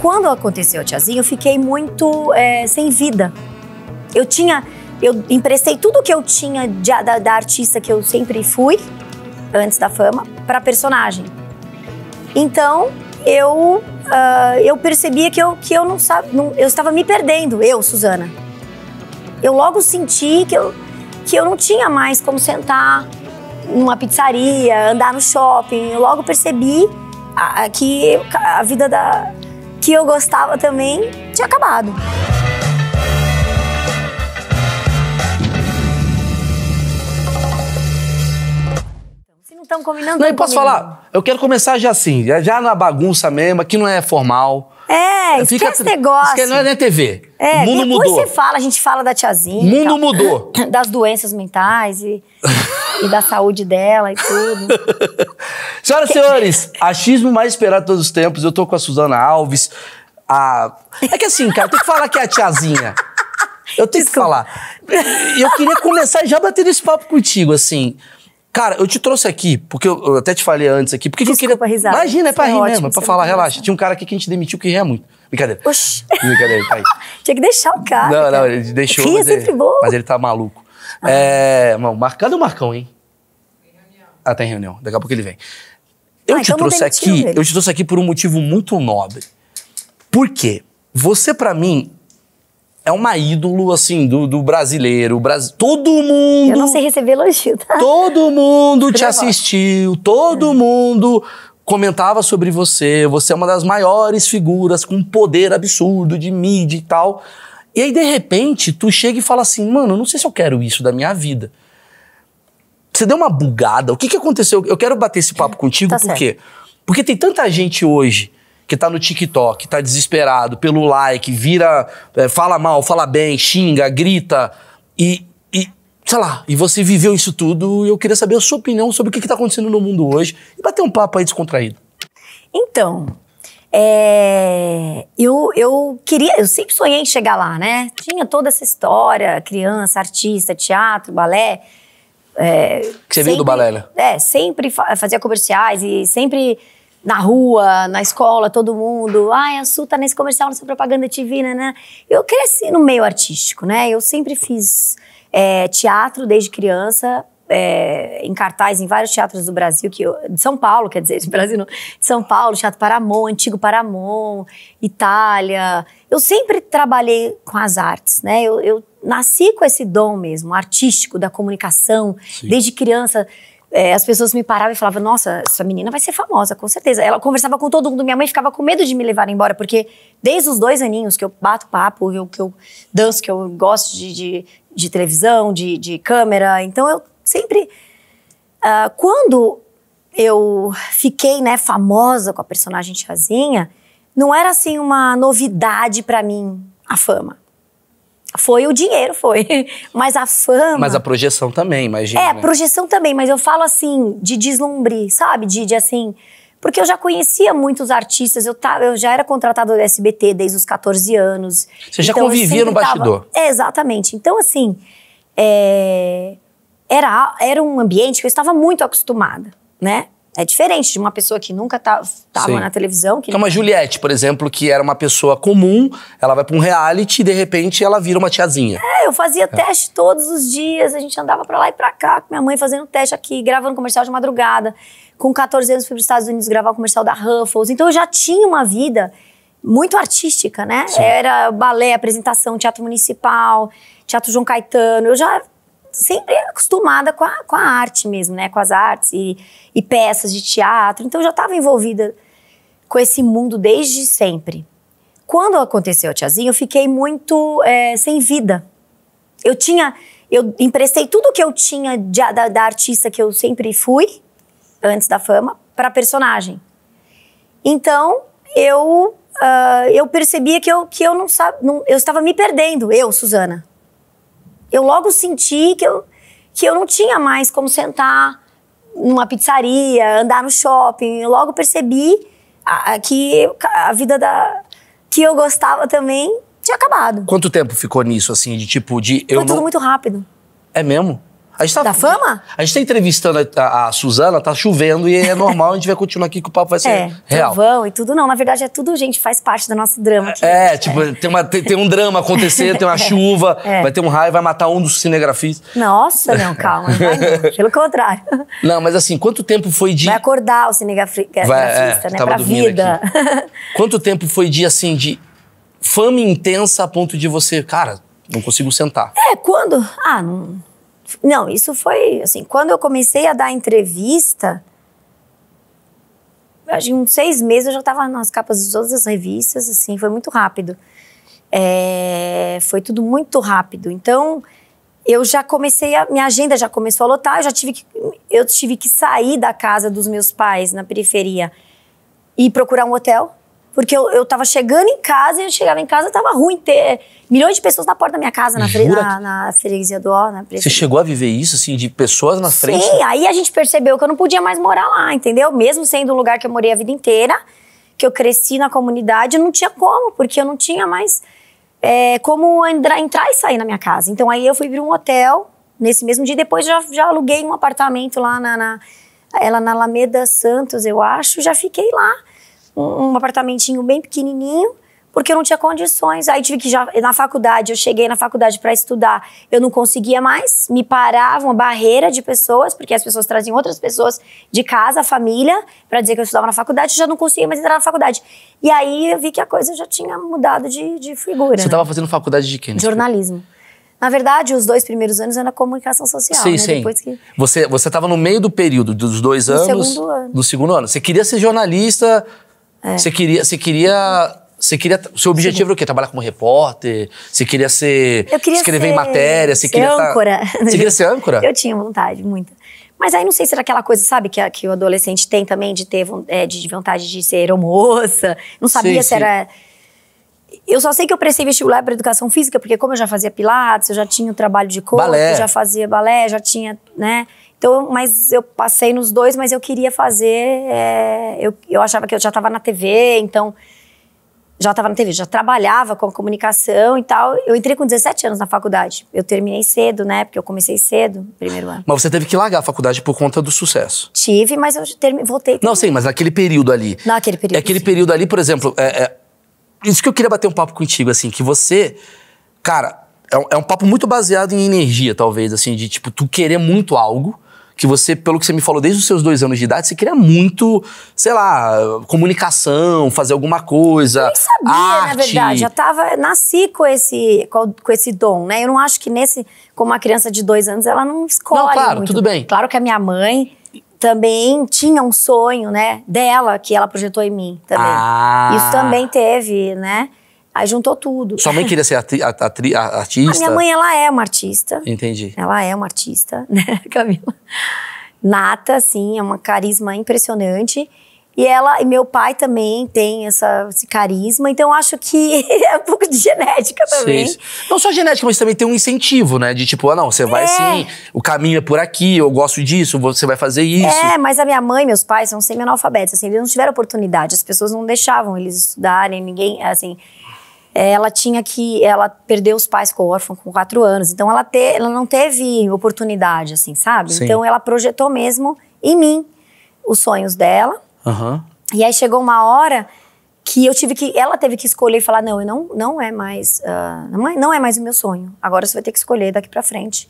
Quando aconteceu o tiazinha, eu fiquei muito é, sem vida. Eu tinha. Eu emprestei tudo que eu tinha de, da, da artista que eu sempre fui, antes da fama, para personagem. Então, eu, uh, eu percebia que eu, que eu não sabia. Eu estava me perdendo, eu, Suzana. Eu logo senti que eu, que eu não tinha mais como sentar numa pizzaria, andar no shopping. Eu logo percebi a, a que a vida da, que eu gostava também tinha acabado. estão combinando. Não, eu posso comigo. falar? Eu quero começar já assim, já na bagunça mesmo, que não é formal. É, esquece Fica, negócio. Esquece, não é nem TV. É, o mundo depois mudou. você fala, a gente fala da tiazinha. O mundo tal, mudou. Das doenças mentais e, e, da saúde dela e tudo. Senhoras e senhores, achismo mais esperado de todos os tempos. Eu tô com a Suzana Alves. A... É que assim, cara, eu tenho que falar que é a tiazinha. Eu tenho Desculpa. que falar. Eu queria começar já batendo esse papo contigo, assim. Cara, eu te trouxe aqui, porque eu, eu até te falei antes aqui, porque Desculpa, que eu queria. Risada. Imagina, é pra é rir ótimo, mesmo, é pra é falar, relaxa. Pensar. Tinha um cara aqui que a gente demitiu que ria muito. Brincadeira. Oxi. Brincadeira, tá aí. Tinha que deixar o cara. Não, não, ele deixou. Ria é mas, é ele, mas ele tá maluco. Ah. É. Mano, marcando o Marcão, hein? Tem reunião. Ah, tem tá reunião. Daqui a pouco ele vem. Eu ah, te então trouxe aqui, ele. eu te trouxe aqui por um motivo muito nobre. Por quê? Você, para mim, é uma ídolo, assim, do, do brasileiro. Bras... Todo mundo. Eu não sei receber elogio, tá? Todo mundo te assistiu, todo é. mundo comentava sobre você. Você é uma das maiores figuras com poder absurdo de mídia e tal. E aí, de repente, tu chega e fala assim: mano, não sei se eu quero isso da minha vida. Você deu uma bugada. O que, que aconteceu? Eu quero bater esse papo tá contigo, tá por certo. quê? Porque tem tanta gente hoje que tá no TikTok, tá desesperado pelo like, vira, é, fala mal, fala bem, xinga, grita e, e, sei lá, e você viveu isso tudo e eu queria saber a sua opinião sobre o que, que tá acontecendo no mundo hoje e bater um papo aí descontraído. Então, é, eu, eu queria, eu sempre sonhei em chegar lá, né? Tinha toda essa história, criança, artista, teatro, balé. É, você sempre, veio do balé, né? É, sempre fazia comerciais e sempre na rua, na escola, todo mundo. Ai, a Su tá nesse comercial, nessa propaganda TV, né? Eu cresci no meio artístico, né? Eu sempre fiz é, teatro desde criança. É, em cartaz em vários teatros do Brasil, que eu, de São Paulo, quer dizer, de Brasil não, de São Paulo, Teatro Paramon, Antigo Paramon, Itália. Eu sempre trabalhei com as artes, né? Eu, eu nasci com esse dom mesmo, artístico, da comunicação, Sim. desde criança. É, as pessoas me paravam e falavam, nossa, essa menina vai ser famosa, com certeza. Ela conversava com todo mundo, minha mãe ficava com medo de me levar embora, porque desde os dois aninhos que eu bato papo, eu, que eu danço, que eu gosto de, de, de televisão, de, de câmera. Então eu sempre. Uh, quando eu fiquei né, famosa com a personagem Chazinha, não era assim uma novidade para mim a fama. Foi o dinheiro, foi. Mas a fama. Mas a projeção também, imagina. É, a né? projeção também, mas eu falo assim, de deslumbre, sabe? De, de assim. Porque eu já conhecia muitos artistas, eu, tava, eu já era contratada do SBT desde os 14 anos. Você já então, convivia no bastidor? Tava... É, exatamente. Então, assim. É... Era, era um ambiente que eu estava muito acostumada, né? É diferente de uma pessoa que nunca tá, tava na televisão. Que é uma Juliette, por exemplo, que era uma pessoa comum, ela vai pra um reality e de repente ela vira uma tiazinha. É, eu fazia é. teste todos os dias, a gente andava pra lá e pra cá, com minha mãe fazendo teste aqui, gravando comercial de madrugada. Com 14 anos fui os Estados Unidos gravar o um comercial da Ruffles. Então eu já tinha uma vida muito artística, né? Sim. Era balé, apresentação, teatro municipal, teatro João Caetano. Eu já sempre acostumada com a, com a arte mesmo, né? Com as artes e, e peças de teatro. Então, eu já estava envolvida com esse mundo desde sempre. Quando aconteceu a tiazinha, eu fiquei muito é, sem vida. Eu tinha... Eu emprestei tudo que eu tinha de, da, da artista que eu sempre fui, antes da fama, para personagem. Então, eu, uh, eu percebia que eu, que eu não, sab... não eu estava me perdendo, eu, Suzana eu logo senti que eu, que eu não tinha mais como sentar numa pizzaria, andar no shopping. Eu logo percebi a, a, que a vida da, que eu gostava também tinha acabado. Quanto tempo ficou nisso, assim, de tipo de. Foi eu tudo não... muito rápido. É mesmo? A gente tá, da fama? A gente tá entrevistando a, a, a Suzana, tá chovendo e é normal, a gente vai continuar aqui que o papo vai ser é, real. Vão e tudo não. Na verdade, é tudo, gente, faz parte do nosso drama aqui. É, é. tipo, Tem, uma, tem, tem, um drama acontecer, tem uma é. chuva, é. vai ter um raio, vai matar um dos cinegrafistas. Nossa, não, calma. Não Pelo contrário. Não, mas assim, quanto tempo foi de. Vai acordar o cinegrafista, né, vai, é, né? Pra vida. Aqui. Quanto tempo foi de, assim, de fama intensa a ponto de você, cara, não consigo sentar? É, quando? Ah, não não, isso foi assim. Quando eu comecei a dar entrevista, acho que uns seis meses eu já estava nas capas de todas as revistas, assim, foi muito rápido. É, foi tudo muito rápido. Então, eu já comecei a, minha agenda já começou a lotar, eu já tive que eu tive que sair da casa dos meus pais na periferia e procurar um hotel porque eu, eu tava chegando em casa e eu chegava em casa tava ruim ter milhões de pessoas na porta da minha casa, na, fre na, na freguesia do Ó. Na Você chegou a viver isso, assim, de pessoas na frente? Sim, aí a gente percebeu que eu não podia mais morar lá, entendeu? Mesmo sendo um lugar que eu morei a vida inteira, que eu cresci na comunidade, eu não tinha como, porque eu não tinha mais é, como entrar, entrar e sair na minha casa. Então aí eu fui para um hotel nesse mesmo dia. Depois já, já aluguei um apartamento lá na, na, ela é, na Alameda Santos, eu acho. Já fiquei lá um, um apartamentinho bem pequenininho, porque eu não tinha condições. Aí tive que já na faculdade, eu cheguei na faculdade para estudar, eu não conseguia mais, me parava uma barreira de pessoas, porque as pessoas traziam outras pessoas de casa, família, para dizer que eu estudava na faculdade, eu já não conseguia mais entrar na faculdade. E aí eu vi que a coisa já tinha mudado de, de figura. Você estava né? fazendo faculdade de quem Jornalismo. Na verdade, os dois primeiros anos era comunicação social. Sim, né? sim. Depois que... Você estava no meio do período dos dois anos. Segundo ano. Do segundo ano. Você queria ser jornalista, é. Você queria. Você queria. Você queria. Seu objetivo Sim. era o quê? Trabalhar como repórter? Você queria ser. Eu queria escrever ser, em matéria? Você ser queria. Tá âncora. Tá, você queria ser âncora? Eu tinha vontade, muita. Mas aí não sei se era aquela coisa, sabe, que, que o adolescente tem também de ter é, de vontade de ser moça. Não sabia sim, se sim. era. Eu só sei que eu prestei vestibular para educação física, porque como eu já fazia pilates, eu já tinha o trabalho de corpo, balé. já fazia balé, já tinha, né? Então, mas eu passei nos dois, mas eu queria fazer. É, eu, eu achava que eu já estava na TV, então já estava na TV, já trabalhava com comunicação e tal. Eu entrei com 17 anos na faculdade. Eu terminei cedo, né? Porque eu comecei cedo, primeiro ano. Mas você teve que largar a faculdade por conta do sucesso. Tive, mas eu termi... voltei. Não, sim, mas naquele período ali. Naquele período. É aquele sim. período ali, por exemplo, é, é, isso que eu queria bater um papo contigo, assim, que você, cara, é é um papo muito baseado em energia, talvez, assim, de tipo, tu querer muito algo que você, pelo que você me falou, desde os seus dois anos de idade, você queria muito, sei lá, comunicação, fazer alguma coisa. Eu nem sabia, arte. na verdade. Eu tava, nasci com esse, com esse dom, né? Eu não acho que nesse, como uma criança de dois anos, ela não escolhe. Não, claro, muito. tudo bem. Claro que a minha mãe também tinha um sonho, né, dela que ela projetou em mim também. Ah. Isso também teve, né? Aí juntou tudo. Sua mãe queria ser atri, atri, artista? A minha mãe, ela é uma artista. Entendi. Ela é uma artista, né, Camila? Nata, assim, é uma carisma impressionante. E ela e meu pai também tem essa, esse carisma, então acho que é um pouco de genética também. Sim. Não só genética, mas também tem um incentivo, né? De tipo, ah, não, você vai assim, o caminho é por aqui, eu gosto disso, você vai fazer isso. É, mas a minha mãe, meus pais são semi-analfabetos, assim, eles não tiveram oportunidade, as pessoas não deixavam eles estudarem, ninguém, assim. É, ela tinha que ela perdeu os pais com órfão com quatro anos então ela te, ela não teve oportunidade assim sabe Sim. então ela projetou mesmo em mim os sonhos dela uhum. e aí chegou uma hora que eu tive que ela teve que escolher e falar não eu não não é mais uh, não, é, não é mais o meu sonho agora você vai ter que escolher daqui para frente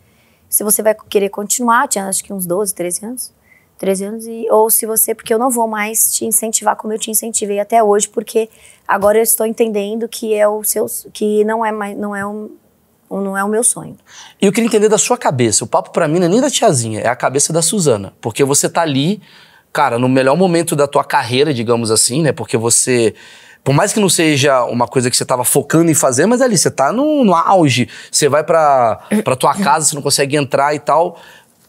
se você vai querer continuar tinha acho que uns 12 13 anos 13 anos e ou se você porque eu não vou mais te incentivar como eu te incentivei até hoje porque Agora eu estou entendendo que é o seu, que não é mais, não é um não é o meu sonho. E eu queria entender da sua cabeça. O papo para mim não é nem da tiazinha, é a cabeça da Suzana, porque você tá ali, cara, no melhor momento da tua carreira, digamos assim, né? Porque você por mais que não seja uma coisa que você estava focando em fazer, mas ali você está no, no auge, você vai para tua casa, você não consegue entrar e tal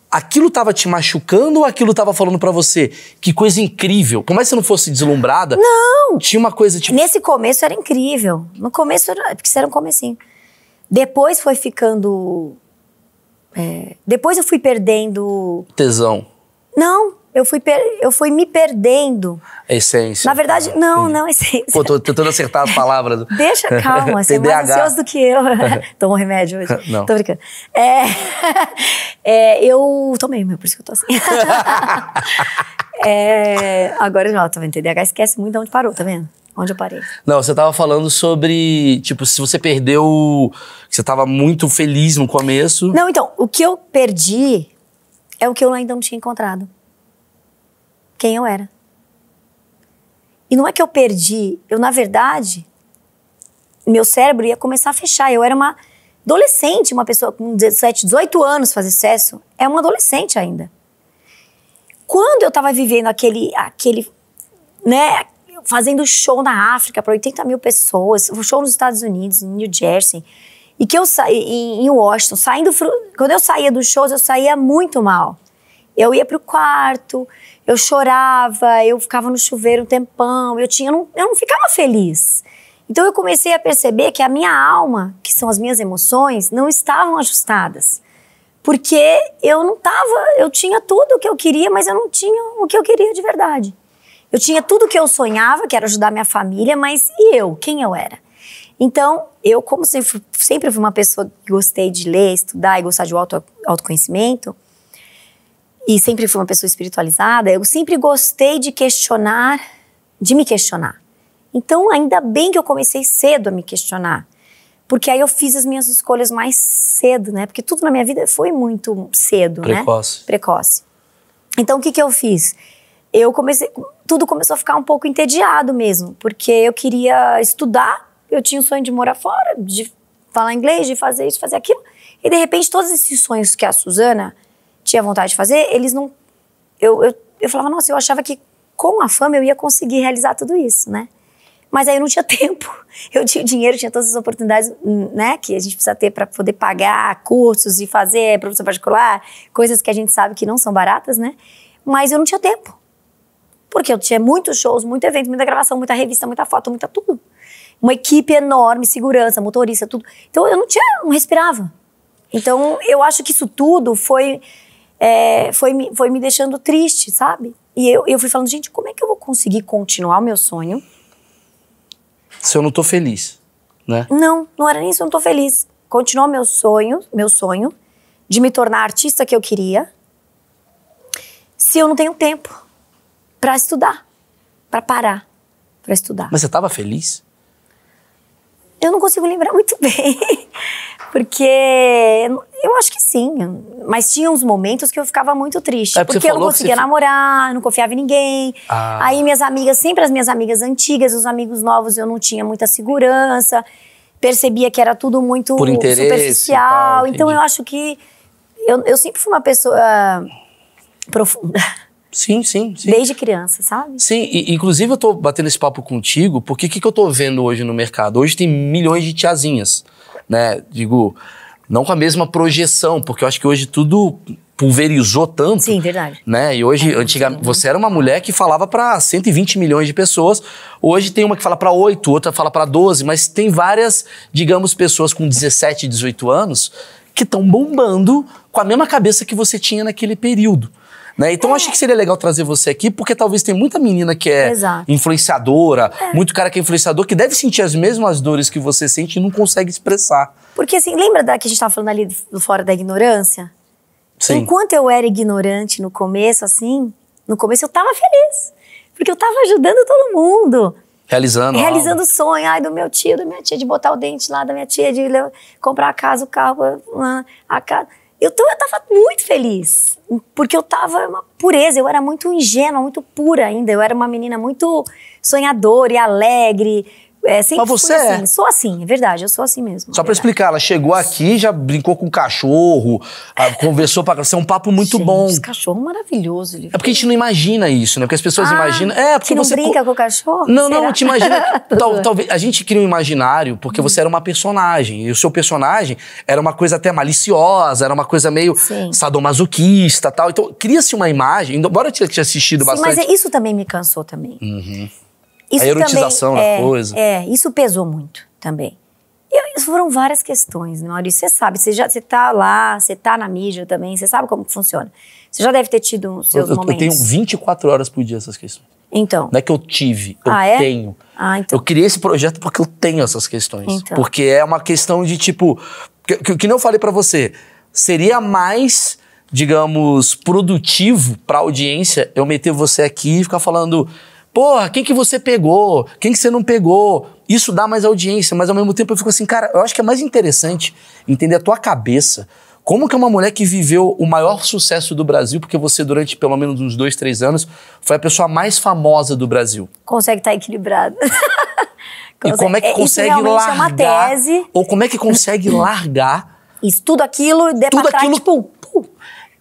aquilo estava te machucando ou aquilo estava falando para você? Que coisa incrível. Por mais que você não fosse deslumbrada. Não! Tinha uma coisa tipo. Nesse começo era incrível. No começo, era... É, porque isso era um comecinho. Depois foi ficando. É... Depois eu fui perdendo. Tesão. Não eu fui, per, eu fui me perdendo. Essência. Na verdade, cara. Ah, não, não, essência. Pô, tô tentando acertar as palavras. Deixa calma, você é mais ansioso do que eu. um remédio hoje. Não. Tô brincando. É, é, eu tomei, meu, por isso que eu tô assim. é, agora não, tá vendo? TDAH esquece muito de onde parou, tá vendo? Onde eu parei. Não, você tava falando sobre, tipo, se você perdeu. Você tava muito feliz no começo. Não, então, o que eu perdi é o que eu ainda não tinha encontrado quem eu era. E não é que eu perdi, eu, na verdade, meu cérebro ia começar a fechar. Eu era uma adolescente, uma pessoa com 17, 18 anos fazer sexo, é uma adolescente ainda. Quando eu estava vivendo aquele, aquele, né, fazendo show na África para 80 mil pessoas, show nos Estados Unidos, em New Jersey, e que eu saí em Washington, saindo quando eu saía dos shows eu saía muito mal. Eu ia para o quarto, eu chorava, eu ficava no chuveiro um tempão, eu, tinha, eu não, eu não ficava feliz. Então eu comecei a perceber que a minha alma, que são as minhas emoções, não estavam ajustadas. Porque eu não estava, eu tinha tudo o que eu queria, mas eu não tinha o que eu queria de verdade. Eu tinha tudo o que eu sonhava, que era ajudar minha família, mas e eu? Quem eu era? Então, eu, como sempre, sempre fui uma pessoa que gostei de ler, estudar e gostar de auto, autoconhecimento, e sempre fui uma pessoa espiritualizada, eu sempre gostei de questionar, de me questionar. Então, ainda bem que eu comecei cedo a me questionar. Porque aí eu fiz as minhas escolhas mais cedo, né? Porque tudo na minha vida foi muito cedo, né? Precoce. né? Precoce. Então, o que, que eu fiz? Eu comecei... Tudo começou a ficar um pouco entediado mesmo. Porque eu queria estudar. Eu tinha o sonho de morar fora, de falar inglês, de fazer isso, de fazer aquilo. E, de repente, todos esses sonhos que a Suzana tinha vontade de fazer, eles não. Eu, eu, eu falava, nossa, eu achava que com a fama eu ia conseguir realizar tudo isso, né? Mas aí eu não tinha tempo. Eu tinha dinheiro, tinha todas as oportunidades, né, que a gente precisa ter para poder pagar cursos e fazer professor particular, coisas que a gente sabe que não são baratas, né? Mas eu não tinha tempo. Porque eu tinha muitos shows, muito evento, muita gravação, muita revista, muita foto, muita tudo. Uma equipe enorme, segurança, motorista, tudo. Então eu não tinha, não respirava. Então eu acho que isso tudo foi é, foi, me, foi me deixando triste, sabe? E eu, eu fui falando, gente, como é que eu vou conseguir continuar o meu sonho? Se eu não tô feliz, né? Não, não era nem se eu não tô feliz. Continuar o meu sonho, meu sonho de me tornar a artista que eu queria, se eu não tenho tempo para estudar, para parar, para estudar. Mas você estava feliz? Eu não consigo lembrar muito bem. Porque eu acho que sim. Mas tinha uns momentos que eu ficava muito triste. É porque, eu não conseguia você... namorar, não confiava em ninguém. Ah. Aí minhas amigas, sempre as minhas amigas antigas, os amigos novos, eu não tinha muita segurança. Percebia que era tudo muito superficial. Tal, então eu acho que eu, eu sempre fui uma pessoa ah, profunda. Sim, sim, sim, Desde criança, sabe? Sim, e, inclusive eu tô batendo esse papo contigo, porque o que, que eu tô vendo hoje no mercado? Hoje tem milhões de tiazinhas né? Digo, não com a mesma projeção, porque eu acho que hoje tudo pulverizou tanto. Sim, verdade. Né? E hoje, é, antigamente, você era uma mulher que falava para 120 milhões de pessoas. Hoje tem uma que fala para 8, outra fala para 12, mas tem várias, digamos, pessoas com 17, 18 anos que estão bombando com a mesma cabeça que você tinha naquele período. Né? Então, é. acho que seria legal trazer você aqui, porque talvez tem muita menina que é Exato. influenciadora, é. muito cara que é influenciador, que deve sentir as mesmas dores que você sente e não consegue expressar. Porque, assim, lembra da que a gente estava falando ali do Fora da Ignorância? Sim. Enquanto eu era ignorante no começo, assim, no começo eu tava feliz. Porque eu tava ajudando todo mundo. Realizando. Realizando o sonho, ai, do meu tio, da minha tia, de botar o dente lá, da minha tia, de comprar a casa, o carro, a casa. Eu, então eu tava muito feliz, porque eu tava uma pureza, eu era muito ingênua, muito pura ainda, eu era uma menina muito sonhadora e alegre, é, sempre Mas você assim. É. Sou assim, é verdade, eu sou assim mesmo. Só para explicar, ela chegou aqui, já brincou com o cachorro, conversou para Isso é um papo muito gente, bom. Esse cachorro maravilhoso. Ele é porque a gente não imagina isso, né? Porque as pessoas ah, imaginam. É, porque que não você brinca com o cachorro? Não, será? não, te imagina. tal, talvez. A gente cria um imaginário porque hum. você uhum. era uma personagem. E o seu personagem era uma coisa até maliciosa, era uma coisa meio Sim. sadomasoquista tal. Então, cria-se uma imagem, embora eu tenha assistido Sim, bastante. Mas isso também me cansou também. Uhum. Isso a erotização também, da é, coisa. É, isso pesou muito também. E foram várias questões, né, Maurício? Você sabe, você já você tá lá, você tá na mídia também, você sabe como que funciona. Você já deve ter tido os seus eu, momentos. Eu tenho 24 horas por dia essas questões. Então. Não é que eu tive, eu ah, é? tenho. Ah, então. Eu criei esse projeto porque eu tenho essas questões. Então. Porque é uma questão de tipo. Que, que, que não eu falei para você. Seria mais, digamos, produtivo pra audiência eu meter você aqui e ficar falando Porra, quem que você pegou? Quem que você não pegou? Isso dá mais audiência, mas ao mesmo tempo eu fico assim, cara, eu acho que é mais interessante entender a tua cabeça. Como que uma mulher que viveu o maior sucesso do Brasil, porque você durante pelo menos uns dois, três anos, foi a pessoa mais famosa do Brasil. Consegue estar tá equilibrada. e como é que consegue é, largar? É uma tese. Ou como é que consegue largar? Isso tudo aquilo e der tudo aquilo, tipo, pum.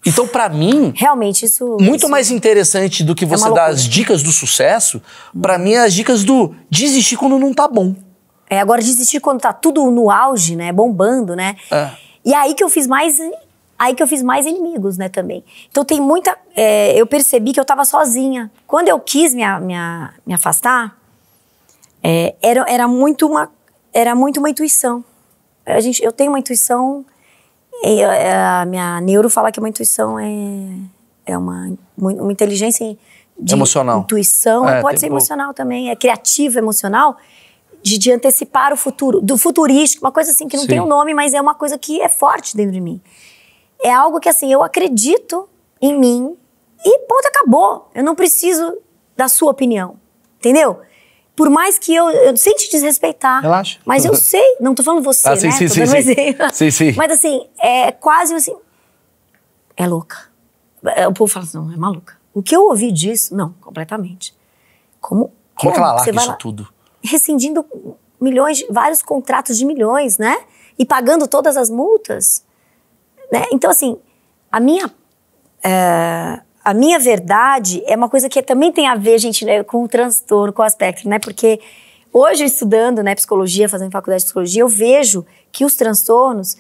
Então, para mim, realmente isso muito isso mais interessante do que é você é dar as dicas do sucesso, para mim é as dicas do desistir quando não tá bom. É, agora desistir quando tá tudo no auge, né, bombando, né? É. E aí que eu fiz mais aí que eu fiz mais inimigos, né, também. Então tem muita é, eu percebi que eu tava sozinha. Quando eu quis me, me, me afastar, é, era, era muito uma era muito uma intuição. A gente, eu tenho uma intuição eh, é, a minha neuro fala que uma intuição é, é uma, uma inteligência de emocional. intuição, é, pode ser emocional também, é criativa, emocional, de, de, antecipar o futuro, do futurístico, uma coisa assim que não Sim. tem um nome, mas é uma coisa que é forte dentro de mim. É algo que assim, eu acredito em mim e ponto, acabou. Eu não preciso da sua opinião, entendeu? por mais que eu, eu sem te desrespeitar. Relaxa. Mas eu sei, não tô falando você, ah, né? Sim, tô sim, dando sim. exemplo. Sim, sim. Mas assim, é quase assim, é louca. É, o povo fala assim, não, é maluca. O que eu ouvi disso, não, completamente. Como, como, como é que ela larga isso lá, tudo? Rescindindo milhões, de, vários contratos de milhões, né? E pagando todas as multas. Né? Então, assim, a minha... É, a minha verdade é uma coisa que também tem a ver, gente, né, com o transtorno, com o aspecto, né? Porque hoje, estudando né, psicologia, fazendo faculdade de psicologia, eu vejo que os transtornos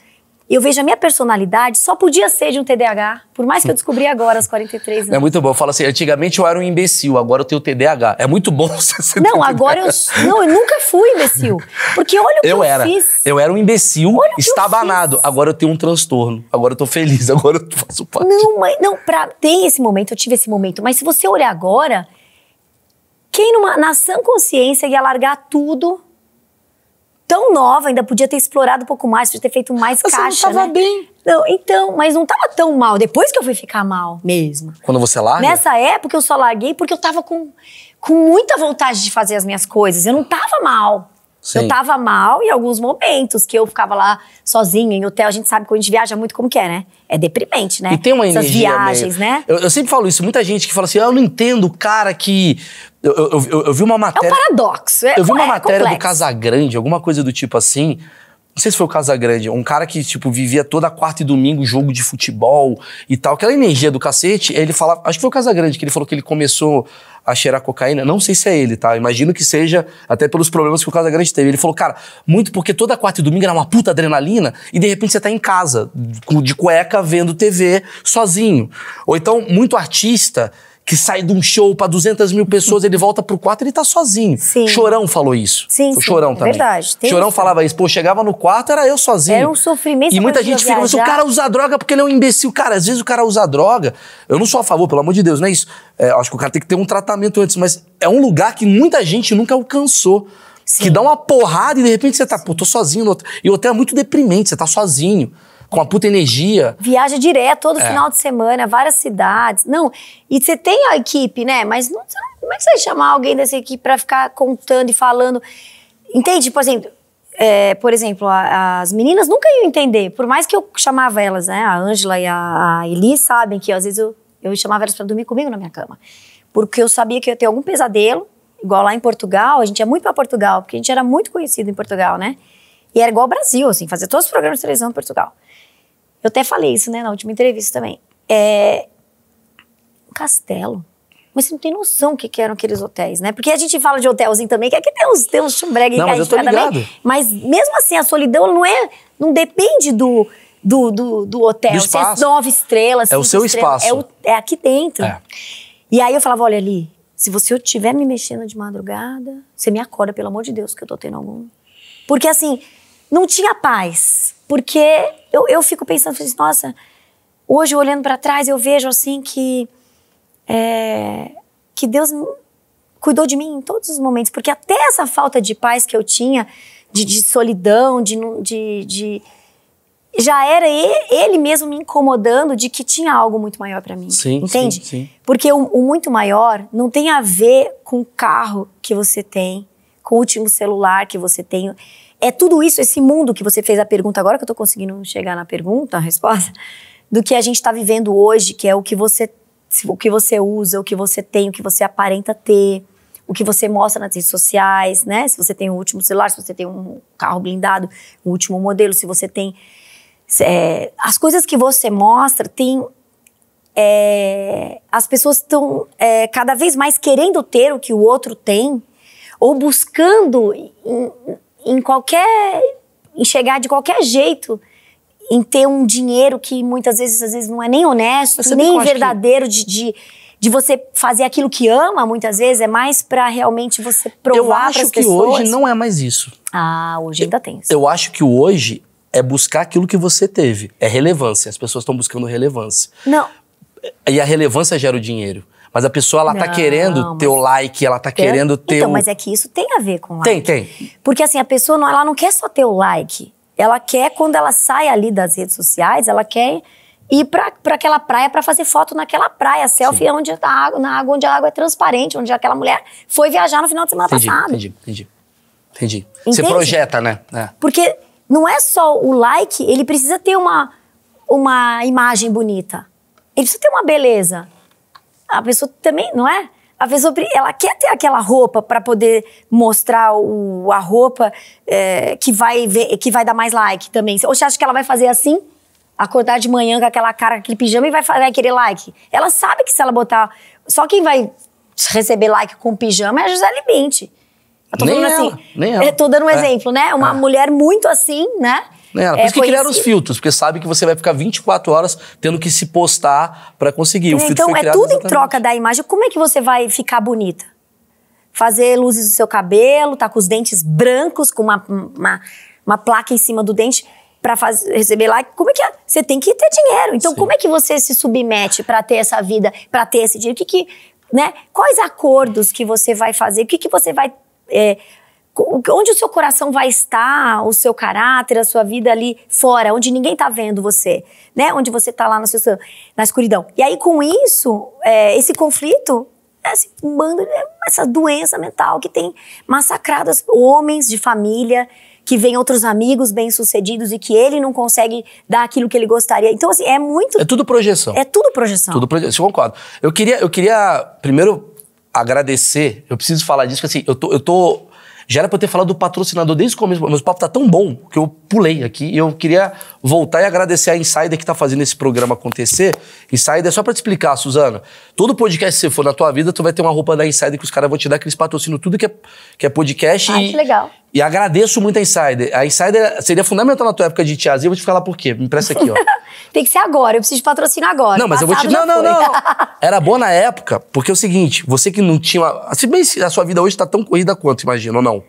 eu vejo a minha personalidade só podia ser de um TDAH, por mais que eu descobri agora, aos 43 anos. Né? É muito bom. Eu falo assim, antigamente eu era um imbecil, agora eu tenho TDAH. É muito bom você ser Não, agora eu... Não, eu nunca fui imbecil. Porque olha o que eu, eu era. fiz. Eu era um imbecil, estava estabanado. Agora eu tenho um transtorno. Agora eu tô feliz, agora eu faço parte. Não, mas... Não, pra... tem esse momento, eu tive esse momento. Mas se você olhar agora, quem numa, na sã consciência ia largar tudo tão nova, ainda podia ter explorado um pouco mais, podia ter feito mais você caixa. não tava né? bem. Não, então, mas não tava tão mal. Depois que eu fui ficar mal mesmo. Quando você larga? Nessa época eu só larguei porque eu tava com, com muita vontade de fazer as minhas coisas. Eu não tava mal. Sim. Eu tava mal em alguns momentos, que eu ficava lá sozinha em hotel. A gente sabe que quando a gente viaja muito como que é, né? É deprimente, né? E tem uma Essas energia viagens, meio... né? Eu, eu, sempre falo isso. Muita gente que fala assim, ah, eu não entendo o cara que... Eu, eu, eu, vi uma matéria... É um paradoxo. É, eu vi uma é, matéria complexo. do Casagrande, alguma coisa do tipo assim... Não sei se foi o Casagrande, um cara que, tipo, vivia toda quarta e domingo jogo de futebol e tal. Aquela energia do cacete, ele falava... Acho que foi o Casagrande que ele falou que ele começou a cheirar cocaína. Não sei se é ele, tá? Imagino que seja até pelos problemas que o Casagrande teve. Ele falou, cara, muito porque toda quarta e domingo era uma puta adrenalina e de repente você tá em casa, de cueca, vendo TV, sozinho. Ou então, muito artista que sai de um show para 200 mil pessoas, ele volta pro quarto e ele tá sozinho. Sim. Chorão falou isso. Sim, o Chorão também. É verdade. Chorão isso. falava isso. Pô, chegava no quarto, era eu sozinho. Era um sofrimento. E muita gente fica, mas assim, o cara usa droga porque ele é um imbecil. Cara, às vezes o cara usa droga. Eu não sou a favor, pelo amor de Deus, não é isso. É, acho que o cara tem que ter um tratamento antes, mas é um lugar que muita gente nunca alcançou. Sim. Que dá uma porrada e de repente você tá, pô, tô sozinho. No... E o hotel é muito deprimente, você tá sozinho com a puta energia. Viaja direto todo é. final de semana, várias cidades. Não, e você tem a equipe, né? Mas não, como é que você vai chamar alguém dessa equipe para ficar contando e falando? Entende? Tipo, por exemplo, é, por exemplo, a, as meninas nunca iam entender. Por mais que eu chamava elas, né? A Ângela e a, a Eli sabem que às vezes eu, eu chamava elas para dormir comigo na minha cama. Porque eu sabia que eu ia ter algum pesadelo, igual lá em Portugal. A gente ia muito para Portugal, porque a gente era muito conhecido em Portugal, né? E era igual ao Brasil, assim, fazer todos os programas de televisão em Portugal. Eu até falei isso, né, na última entrevista também. É. Um castelo. Mas você não tem noção o que, que, eram aqueles hotéis, né? Porque a gente fala de hotelzinho também, que aqui é tem uns, tem uns chumbregue não, que a gente também. Mas mesmo assim, a solidão não é. Não depende do. Do, do, do hotel, do espaço. Se é nove estrelas, É o seu estrelas, é espaço. É, o, é, aqui dentro. É. E aí eu falava: olha ali, se você estiver me mexendo de madrugada, você me acorda, pelo amor de Deus, que eu tô tendo algum. Porque assim, não tinha paz. Porque eu, eu fico pensando, assim, nossa, hoje olhando para trás eu vejo assim que. É, que Deus cuidou de mim em todos os momentos, porque até essa falta de paz que eu tinha, de, de solidão, de, de, de, já era ele mesmo me incomodando de que tinha algo muito maior para mim. Sim, entende? Sim, sim. Porque o, o, muito maior não tem a ver com o carro que você tem, com o último celular que você tem. É tudo isso, esse mundo que você fez a pergunta agora, que eu estou conseguindo chegar na pergunta, a resposta, do que a gente está vivendo hoje, que é o que você o que você usa, o que você tem, o que você aparenta ter, o que você mostra nas redes sociais, né? Se você tem o último celular, se você tem um carro blindado, o último modelo, se você tem. É, as coisas que você mostra tem. É, as pessoas estão é, cada vez mais querendo ter o que o outro tem, ou buscando em qualquer. em chegar de qualquer jeito em ter um dinheiro que muitas vezes, às vezes não é nem honesto, nem verdadeiro que... de, de, de, você fazer aquilo que ama, muitas vezes, é mais para realmente você provar as pessoas. Eu acho que hoje não é mais isso. Ah, hoje eu, ainda tem isso. Eu acho que hoje é buscar aquilo que você teve, é relevância. As pessoas estão buscando relevância. Não. E a relevância gera o dinheiro. Mas a pessoa, ela tá não, tá querendo mas... ter o like, ela tá querendo então, ter Então, o... mas é que isso tem a ver com like. Tem, tem. Porque assim, a pessoa, não, ela não quer só ter o like. Ela quer, quando ela sai ali das redes sociais, ela quer ir para aquela praia para fazer foto naquela praia, selfie onde a água, na água, onde a água é transparente, onde aquela mulher foi viajar no final de semana entendi, passado. Entendi, entendi, entendi. Entende? Você projeta, né? É. Porque não é só o like, ele precisa ter uma, uma imagem bonita. Ele precisa ter uma beleza a pessoa também, não é? A pessoa ela quer ter aquela roupa para poder mostrar o, a roupa é, que, vai ver, que vai dar mais like também. Ou você acha que ela vai fazer assim? Acordar de manhã com aquela cara, aquele pijama e vai, querer like? Ela sabe que se ela botar. Só quem vai receber like com pijama é a Gisele Bint. Eu tô nem falando ela, assim. Nem ela. Eu tô dando um é. exemplo, né? Uma ah. mulher muito assim, né? Né? Por é, isso que criaram os filtros, porque sabe que você vai ficar 24 horas tendo que se postar para conseguir. O é, então, é tudo exatamente. em troca da imagem. Como é que você vai ficar bonita? Fazer luzes no seu cabelo, tá com os dentes brancos, com uma, uma, uma placa em cima do dente para receber like. Como é que é? Você tem que ter dinheiro. Então, Sim. como é que você se submete para ter essa vida, para ter esse dinheiro? O que que, né? Quais acordos que você vai fazer? O que que você vai é, onde o seu coração vai estar, o seu caráter, a sua vida ali fora, onde ninguém está vendo você, né? Onde você está lá na, na escuridão. E aí, com isso, é, esse conflito, esse é, assim, bando, é, essa doença mental que tem massacrado homens de família, que vem outros amigos bem-sucedidos e que ele não consegue dar aquilo que ele gostaria. Então, assim, é muito... É tudo projeção. É tudo projeção. Tudo projeção, eu concordo. Eu queria, eu queria primeiro agradecer, eu preciso falar disso, que assim, eu tô, eu tô já era pra eu ter falado do patrocinador desde o começo, mas o papo tá tão bom que eu pulei aqui e eu queria voltar e agradecer a Insider que tá fazendo esse programa acontecer. Insider, só para te explicar, Suzana, todo podcast que você for na tua vida, tu vai ter uma roupa da Insider que os caras vão te dar, que eles patrocinam tudo que é, que é podcast. Ah, e, que legal. E agradeço muito a Insider. A Insider seria fundamental na tua época de tiazinha. Eu vou te falar por quê. Me empresta aqui, ó. Tem que ser agora. Eu preciso de patrocínio agora. Não, mas Passado eu vou te... Não, não, não, não. Era bom na época, porque é o seguinte. Você que não tinha... Se bem a sua vida hoje tá tão corrida quanto, imagina, ou não?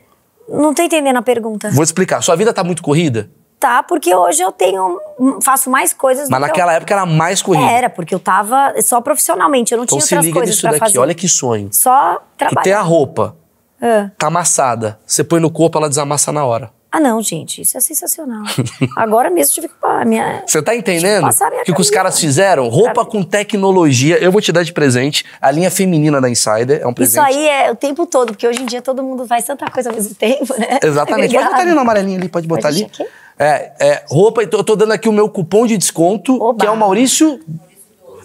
Não tô entendendo a pergunta. Vou explicar. Sua vida tá muito corrida? tá, porque hoje eu tenho. Hum, faço mais coisas Mas naquela eu... época era mais corrida. era, porque eu tava só profissionalmente, eu não então tinha outras coisas. Então se liga nisso daqui, olha que sonho. Só trabalho. E ter a roupa, ah. Tá amassada. Você põe no corpo, ela desamassa na hora. Ah, não, gente, isso é sensacional. Agora mesmo tive que a minha. Você tá entendendo? O que, que os caras fizeram? Roupa com tecnologia. Eu vou te dar de presente. A linha feminina da Insider é um presente. Isso aí é o tempo todo, porque hoje em dia todo mundo faz tanta coisa ao mesmo tempo, né? Exatamente. Obrigada. Pode botar ali no amarelinho ali, pode botar pode ali. Aqui? É, é, roupa, então eu tô dando aqui o meu cupom de desconto, Oba. que é o Maurício.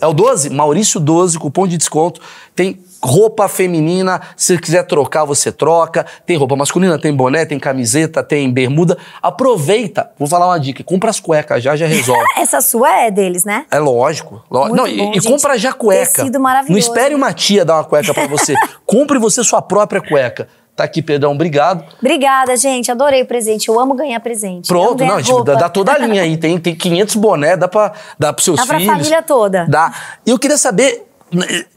É o 12? Maurício 12, cupom de desconto. Tem roupa feminina, se quiser trocar, você troca. Tem roupa masculina, tem boné, tem camiseta, tem bermuda. Aproveita, vou falar uma dica, compra as cuecas já, já resolve. Essa sua é deles, né? É lógico. Não, bom, e, e, compra já cueca. Tecido maravilhoso. Não espere uma tia dar uma cueca para você. Compre você sua própria cueca. Tá aqui, Pedrão, obrigado. Obrigada, gente. Adorei o presente. Eu amo ganhar presente. Pronto, ganhar não, dá, dá, toda a linha aí. Tem, tem 500 boné, dá para dá pros seus dá filhos. Dá pra família toda. Dá. E eu queria saber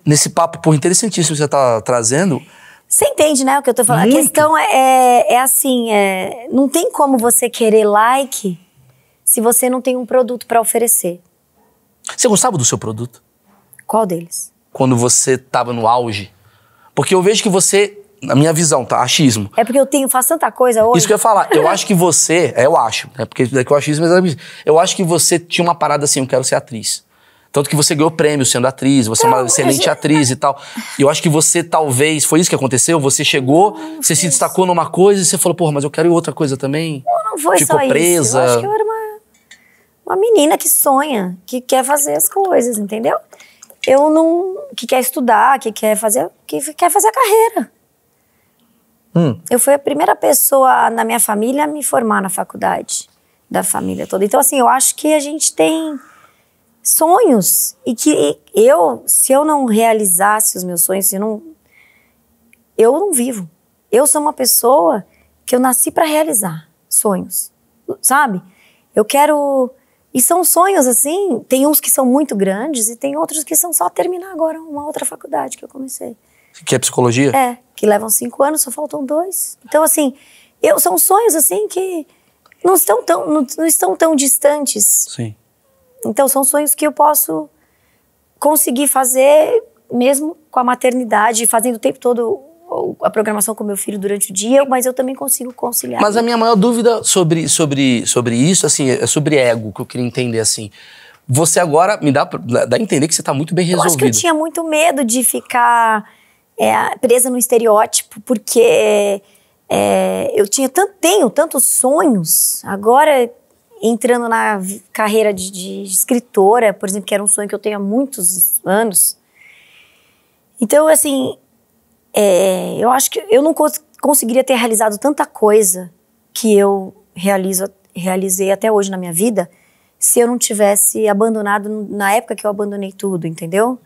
nesse papo por interessantíssimo que você está trazendo. Você entende, né, o que eu estou falando? Muito. A questão é, é, é assim, é, não tem como você querer like se você não tem um produto para oferecer. Você gostava do seu produto? Qual deles? Quando você estava no auge. Porque eu vejo que você, na minha visão, tá? Achismo. É porque eu tenho, faço tanta coisa hoje. Isso que eu ia falar. eu acho que você, é, eu acho, é porque daqui o achismo, mas eu acho que você tinha uma parada assim, eu quero ser atriz. Tanto que você ganhou prêmio sendo atriz, você é uma excelente atriz e tal. E eu acho que você talvez, foi isso que aconteceu? Você chegou, não, você se isso. destacou numa coisa e você falou, porra, mas eu quero outra coisa também. Não, não foi Ficou só presa. isso. Eu acho que eu era uma, uma menina que sonha, que quer fazer as coisas, entendeu? Eu não. que quer estudar, que quer fazer. que quer fazer a carreira. Hum. Eu fui a primeira pessoa na minha família a me formar na faculdade da família toda. Então, assim, eu acho que a gente tem sonhos e que eu, se eu não realizasse os meus sonhos, se eu não eu não vivo. Eu sou uma pessoa que eu nasci para realizar sonhos, sabe? Eu quero e são sonhos assim, tem uns que são muito grandes e tem outros que são só terminar agora uma outra faculdade que eu comecei. Que é psicologia? É, que levam cinco anos, só faltam dois. Então, assim, eu, são sonhos assim que não estão tão, não, não estão tão distantes. Sim. Então são sonhos que eu posso conseguir fazer mesmo com a maternidade, fazendo o tempo todo a programação com meu filho durante o dia, mas eu também consigo conciliar. Mas a minha maior dúvida sobre, sobre, sobre isso, assim, é sobre ego, que eu queria entender, assim. Você agora me dá, dá a entender que você está muito bem resolvido. Eu acho que eu tinha muito medo de ficar é, presa no estereótipo, porque é, eu tinha tanto, tenho tantos sonhos. Agora entrando na carreira de, de, escritora, por exemplo, que era um sonho que eu tenho há muitos anos. Então, assim, é, eu acho que eu não cons conseguiria ter realizado tanta coisa que eu realizo, realizei até hoje na minha vida se eu não tivesse abandonado na época que eu abandonei tudo, entendeu?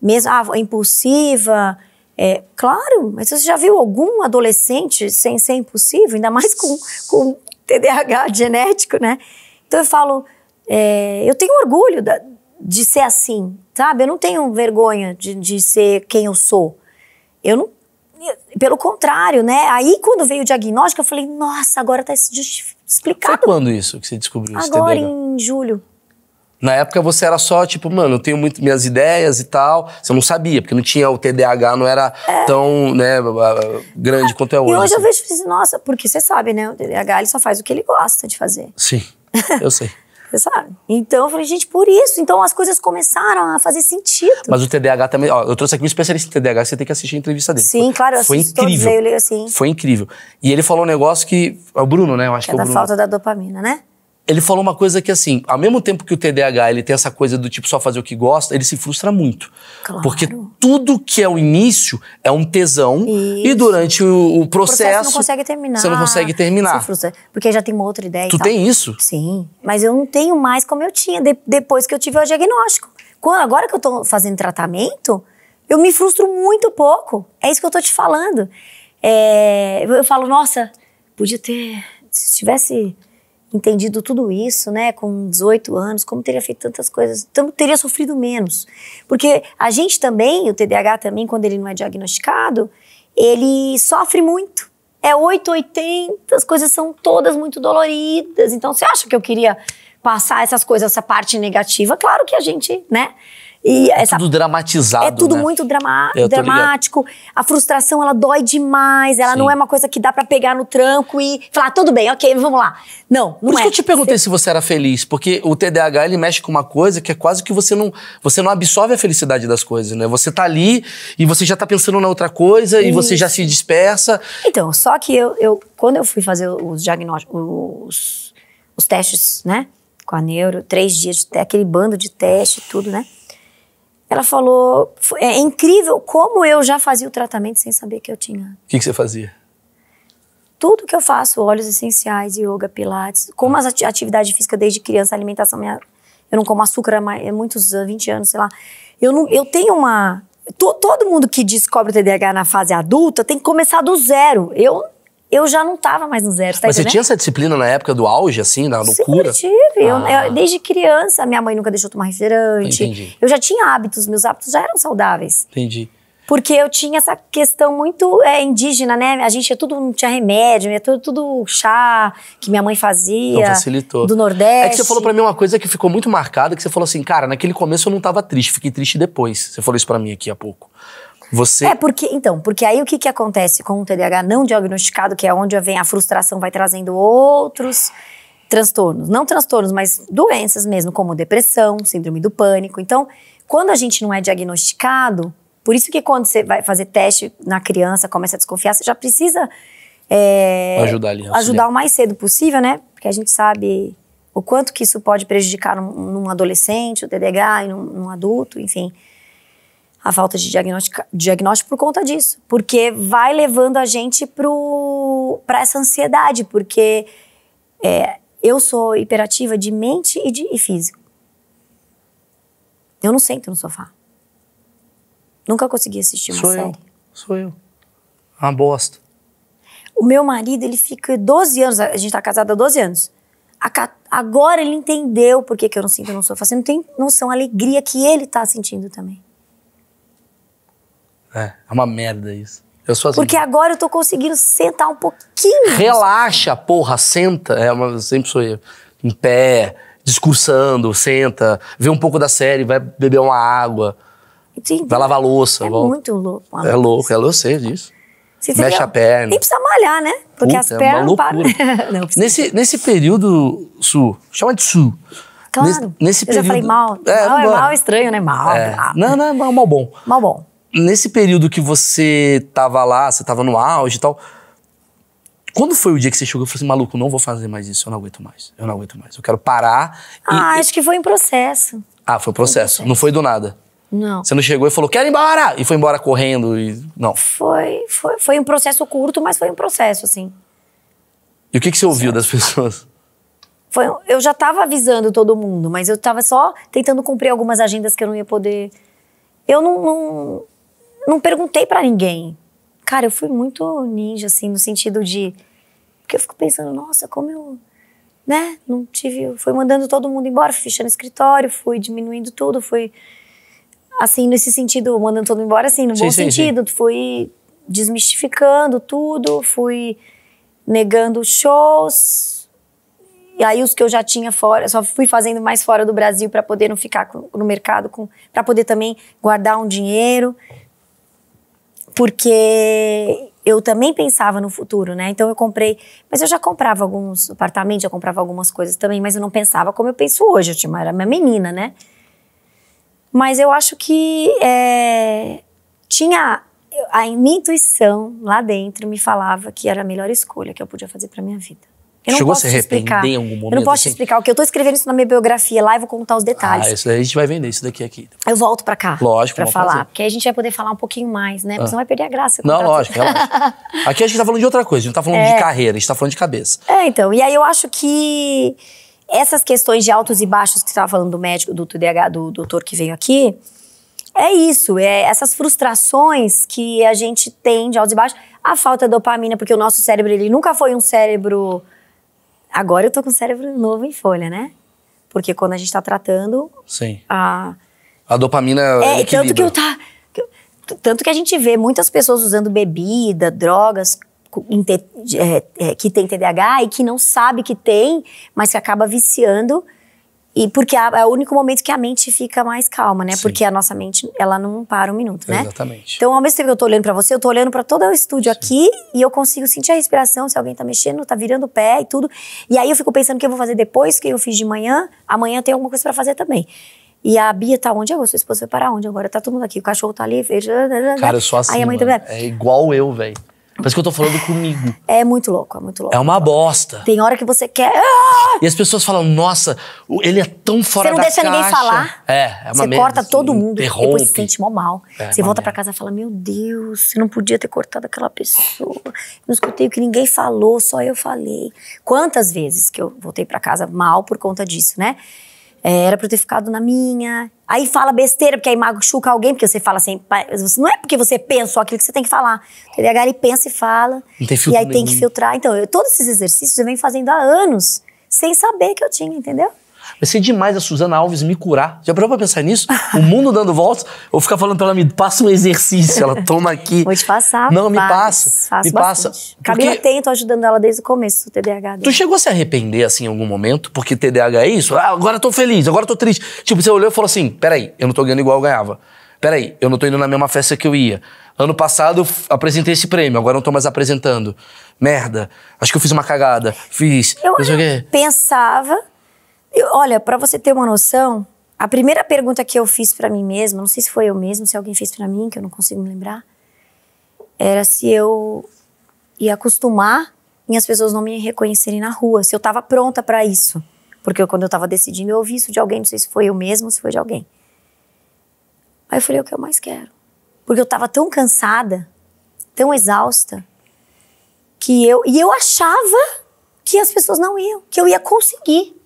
Mesmo, ah, é impulsiva, é, claro, mas você já viu algum adolescente sem ser impulsivo? Ainda mais com, com TDAH genético, né? Então eu falo, é, eu tenho orgulho da, de ser assim, sabe? Eu não tenho vergonha de, de ser quem eu sou. Eu não. Pelo contrário, né? Aí quando veio o diagnóstico, eu falei, nossa, agora tá explicado. Foi quando isso que você descobriu Agora, em julho. Na época você era só, tipo, mano, eu tenho muito minhas ideias e tal. Você não sabia, porque não tinha o TDAH, não era é. tão, né, grande é. quanto é hoje. E hoje assim. eu vejo assim, nossa, porque você sabe, né? O TDAH ele só faz o que ele gosta de fazer. Sim, eu sei. você sabe? Então eu falei, gente, por isso. Então as coisas começaram a fazer sentido. Mas o TDAH também, ó, eu trouxe aqui um especialista em TDAH, você tem que assistir a entrevista dele. Sim, claro, eu Foi incrível. Todos, eu leio assim. Foi incrível. E ele falou um negócio que. É o Bruno, né? Eu acho é que, que é, é o da Bruno. falta da dopamina, né? ele falou uma coisa que assim, ao mesmo tempo que o TDAH ele tem essa coisa do tipo só fazer o que gosta, ele se frustra muito. Claro. Porque tudo que é o início é um tesão Isso. e durante o, o processo, o processo não consegue terminar. Você não consegue terminar. Se frustra, porque já tem uma outra ideia. Tu e tal. tem isso? Sim, mas eu não tenho mais como eu tinha de, depois que eu tive o diagnóstico. Quando, agora que eu tô fazendo tratamento, eu me frustro muito pouco. É isso que eu tô te falando. É, eu falo, nossa, podia ter se tivesse entendido tudo isso, né, com 18 anos, como teria feito tantas coisas, então teria sofrido menos. Porque a gente também, o TDAH também, quando ele não é diagnosticado, ele sofre muito. É 880, as coisas são todas muito doloridas. Então, você acha que eu queria passar essas coisas, essa parte negativa? Claro que a gente, né? E é essa, é tudo dramatizado. É tudo né? muito drama, é, dramático. A frustração, ela dói demais. Ela Sim. não é uma coisa que dá para pegar no tranco e falar, tudo bem, ok, vamos lá. Não, não Por isso é. que eu te perguntei você... se você era feliz, porque o TDAH ele mexe com uma coisa que é quase que você não, você não absorve a felicidade das coisas, né? Você tá ali e você já tá pensando na outra coisa e você já se dispersa. Então, só que eu, eu quando eu fui fazer os diagnósticos, os, os testes, né? Com a neuro, três dias de aquele bando de teste, tudo, né? Ela falou: é incrível como eu já fazia o tratamento sem saber que eu tinha. O que, que você fazia? Tudo que eu faço, óleos essenciais, yoga, pilates, como ah. as atividade física desde criança, alimentação, minha, eu não como açúcar há muitos anos, 20 anos, sei lá. Eu, não, eu tenho uma. To, todo mundo que descobre o TDAH na fase adulta tem que começar do zero. Eu eu já não estava mais no zero. Tá Mas você tinha essa disciplina na época do auge, assim, da loucura? Sim, eu tive. Né, ah. Eu, eu, desde criança, minha mãe nunca deixou tomar refrigerante. Entendi. Eu já tinha hábitos, meus hábitos já eram saudáveis. Entendi. Porque eu tinha essa questão muito é, indígena, né? A gente é tudo, não tinha remédio, é tudo, tudo chá que minha mãe fazia. Não facilitou. Do Nordeste. É que você falou para mim uma coisa que ficou muito marcada, que você falou assim, cara, naquele começo eu não tava triste, fiquei triste depois. Você falou isso para mim aqui há pouco. Você... É, porque, então, porque aí o que, que acontece com o TDAH não diagnosticado, que é onde vem a frustração, vai trazendo outros transtornos. Não transtornos, mas doenças mesmo, como depressão, síndrome do pânico. Então, quando a gente não é diagnosticado, por isso que quando você vai fazer teste na criança, começa a desconfiar, você já precisa é, ajudar, ali, ajudar o mais cedo possível, né? Porque a gente sabe o quanto que isso pode prejudicar num, num adolescente, o TDAH, e num, num adulto, enfim a falta de diagnóstico por conta disso. Porque vai levando a gente para essa ansiedade, porque é, eu sou hiperativa de mente e, de, e físico. Eu não sento no sofá. Nunca consegui assistir uma sou série. Sou eu, sou é eu. Uma bosta. O meu marido, ele fica 12 anos, a gente tá casado há 12 anos. Agora ele entendeu por que, que eu não sinto no sofá. Você não tem noção a alegria que ele tá sentindo também. É, é uma merda isso. Eu sou assim. Porque agora eu tô conseguindo sentar um pouquinho. Relaxa, porra, senta. É, uma, sempre sou eu. Em pé, discursando, senta, vê um pouco da série, vai beber uma água. Entendi. Vai lavar louça. É volta. muito louco. É louco, é louco, eu sei disso. Você Mexe a perna. Nem precisa malhar, né? Porque Puta, as é pernas é não param. não nesse, nesse período, Su, chama de Su. Claro. Nesse, nesse eu período. Eu já falei mal. É, mal, é mal é estranho, né? Mal. É. Não, não, é mal, mal bom. Mal bom nesse período que você tava lá, você tava no auge e tal, quando foi o dia que você chegou e falou assim, maluco, não vou fazer mais isso, eu não aguento mais, eu não aguento mais, eu quero parar. Ah, e, acho que foi em processo. Ah, foi processo, foi processo. não foi do nada. Não. Você não chegou e falou, quero ir embora! E foi embora correndo e... Não. Foi, foi, foi um processo curto, mas foi um processo, assim. E o que, que você ouviu das pessoas? Foi, eu já estava avisando todo mundo, mas eu estava só tentando cumprir algumas agendas que eu não ia poder eu não, não, não perguntei para ninguém. Cara, eu fui muito ninja, assim, no sentido de. Porque eu fico pensando, nossa, como eu. Né? Não tive. Fui mandando todo mundo embora, fui fechando escritório, fui diminuindo tudo, fui. Assim, nesse sentido, mandando todo mundo embora, assim, no sim, bom sim, sentido. Sim. Fui desmistificando tudo, fui negando shows. E aí os que eu já tinha fora, só fui fazendo mais fora do Brasil para poder não ficar com, no mercado com para poder também guardar um dinheiro, porque eu também pensava no futuro, né? Então eu comprei, mas eu já comprava alguns apartamentos, já comprava algumas coisas também, mas eu não pensava como eu penso hoje. Eu tinha, uma, era minha menina, né? Mas eu acho que é, tinha a minha intuição lá dentro me falava que era a melhor escolha que eu podia fazer para minha vida. Eu não Chegou posso a se explicar. em algum momento? Eu não posso assim? te explicar, que eu estou escrevendo isso na minha biografia lá e vou contar os ah, detalhes. Ah, isso daí a gente vai vender, isso daqui aqui. Eu volto para cá. Lógico, Para falar, fazer. porque aí a gente vai poder falar um pouquinho mais, né? Porque você ah. não vai perder a graça. Não, lógico, relaxa. Aqui a gente está falando de outra coisa, a gente não tá falando é. de carreira, a gente tá falando de cabeça. É, então. E aí eu acho que essas questões de altos e baixos que você estava falando do médico, do TDAH, do doutor que veio aqui, é isso, é essas frustrações que a gente tem de altos e baixos, a falta de dopamina, porque o nosso cérebro ele nunca foi um cérebro Agora eu tô com o cérebro novo em folha, né? Porque quando a gente tá tratando. Sim. A, a dopamina. É, é tanto que eu tá. Tanto que a gente vê muitas pessoas usando bebida, drogas, é, é, que tem TDAH e que não sabe que tem, mas que acaba viciando e porque é o único momento que a mente fica mais calma, né? Sim. Porque a nossa mente, ela não para um minuto, né? Exatamente. Então, ao mesmo tempo que eu tô olhando para você, eu tô olhando para todo o estúdio Sim. aqui e eu consigo sentir a respiração, se alguém tá mexendo, tá virando o pé e tudo. E aí eu fico pensando o que eu vou fazer depois, o que eu fiz de manhã. Amanhã tem alguma coisa para fazer também. E a Bia tá onde agora? Sua esposa foi parar onde agora? Tá todo mundo aqui. O cachorro tá ali. Fez... Cara, eu sou assim. Aí a mãe assim, É igual eu, velho. Parece que eu tô falando comigo. É muito louco, é muito louco. É uma bosta. Tem hora que você quer. Ah! E as pessoas falam, nossa, ele é tão fora da caixa. Você não deixa caixa. ninguém falar. É, é uma Você merda, corta assim, todo mundo. Interrompe. Depois se sente mal. É, você volta para casa e fala, meu Deus, você não podia ter cortado aquela pessoa. Eu não escutei o que ninguém falou, só eu falei. Quantas vezes que eu voltei para casa mal por conta disso, né? É, era pra ter ficado na minha. Aí fala besteira, porque aí machuca alguém, porque você fala assim. Não é porque você pensou aquilo que você tem que falar. O TDAH, ele pensa e fala. Não tem e aí nenhum. tem que filtrar. Então, eu, todos esses exercícios eu venho fazendo há anos, sem saber que eu tinha, entendeu? Vai ser demais a Suzana Alves me curar. Já parou pra pensar nisso? o mundo dando voltas, eu ficar falando pra ela, me passa um exercício. Ela toma aqui. Vou te passar. Não, me passa. Faço me passa. Porque... até tem, tô ajudando ela desde o começo, o TDAH. Dele. Tu chegou a se arrepender, assim, em algum momento? Porque TDAH é isso? Ah, agora eu tô feliz, agora eu tô triste. Tipo, você olhou e falou assim, peraí, eu não tô ganhando igual eu ganhava. Peraí, eu não tô indo na mesma festa que eu ia. Ano passado eu apresentei esse prêmio, agora eu não tô mais apresentando. Merda, acho que eu fiz uma cagada. Fiz. Eu, eu pensava eu, olha, para você ter uma noção, a primeira pergunta que eu fiz para mim mesma, não sei se foi eu mesma, se alguém fez para mim, que eu não consigo me lembrar, era se eu ia acostumar em as pessoas não me reconhecerem na rua, se eu estava pronta para isso. Porque eu, quando eu estava decidindo, eu ouvi isso de alguém, não sei se foi eu mesma ou se foi de alguém. Aí eu falei, é o que eu mais quero. Porque eu estava tão cansada, tão exausta, que eu. E eu achava que as pessoas não iam, que eu ia conseguir.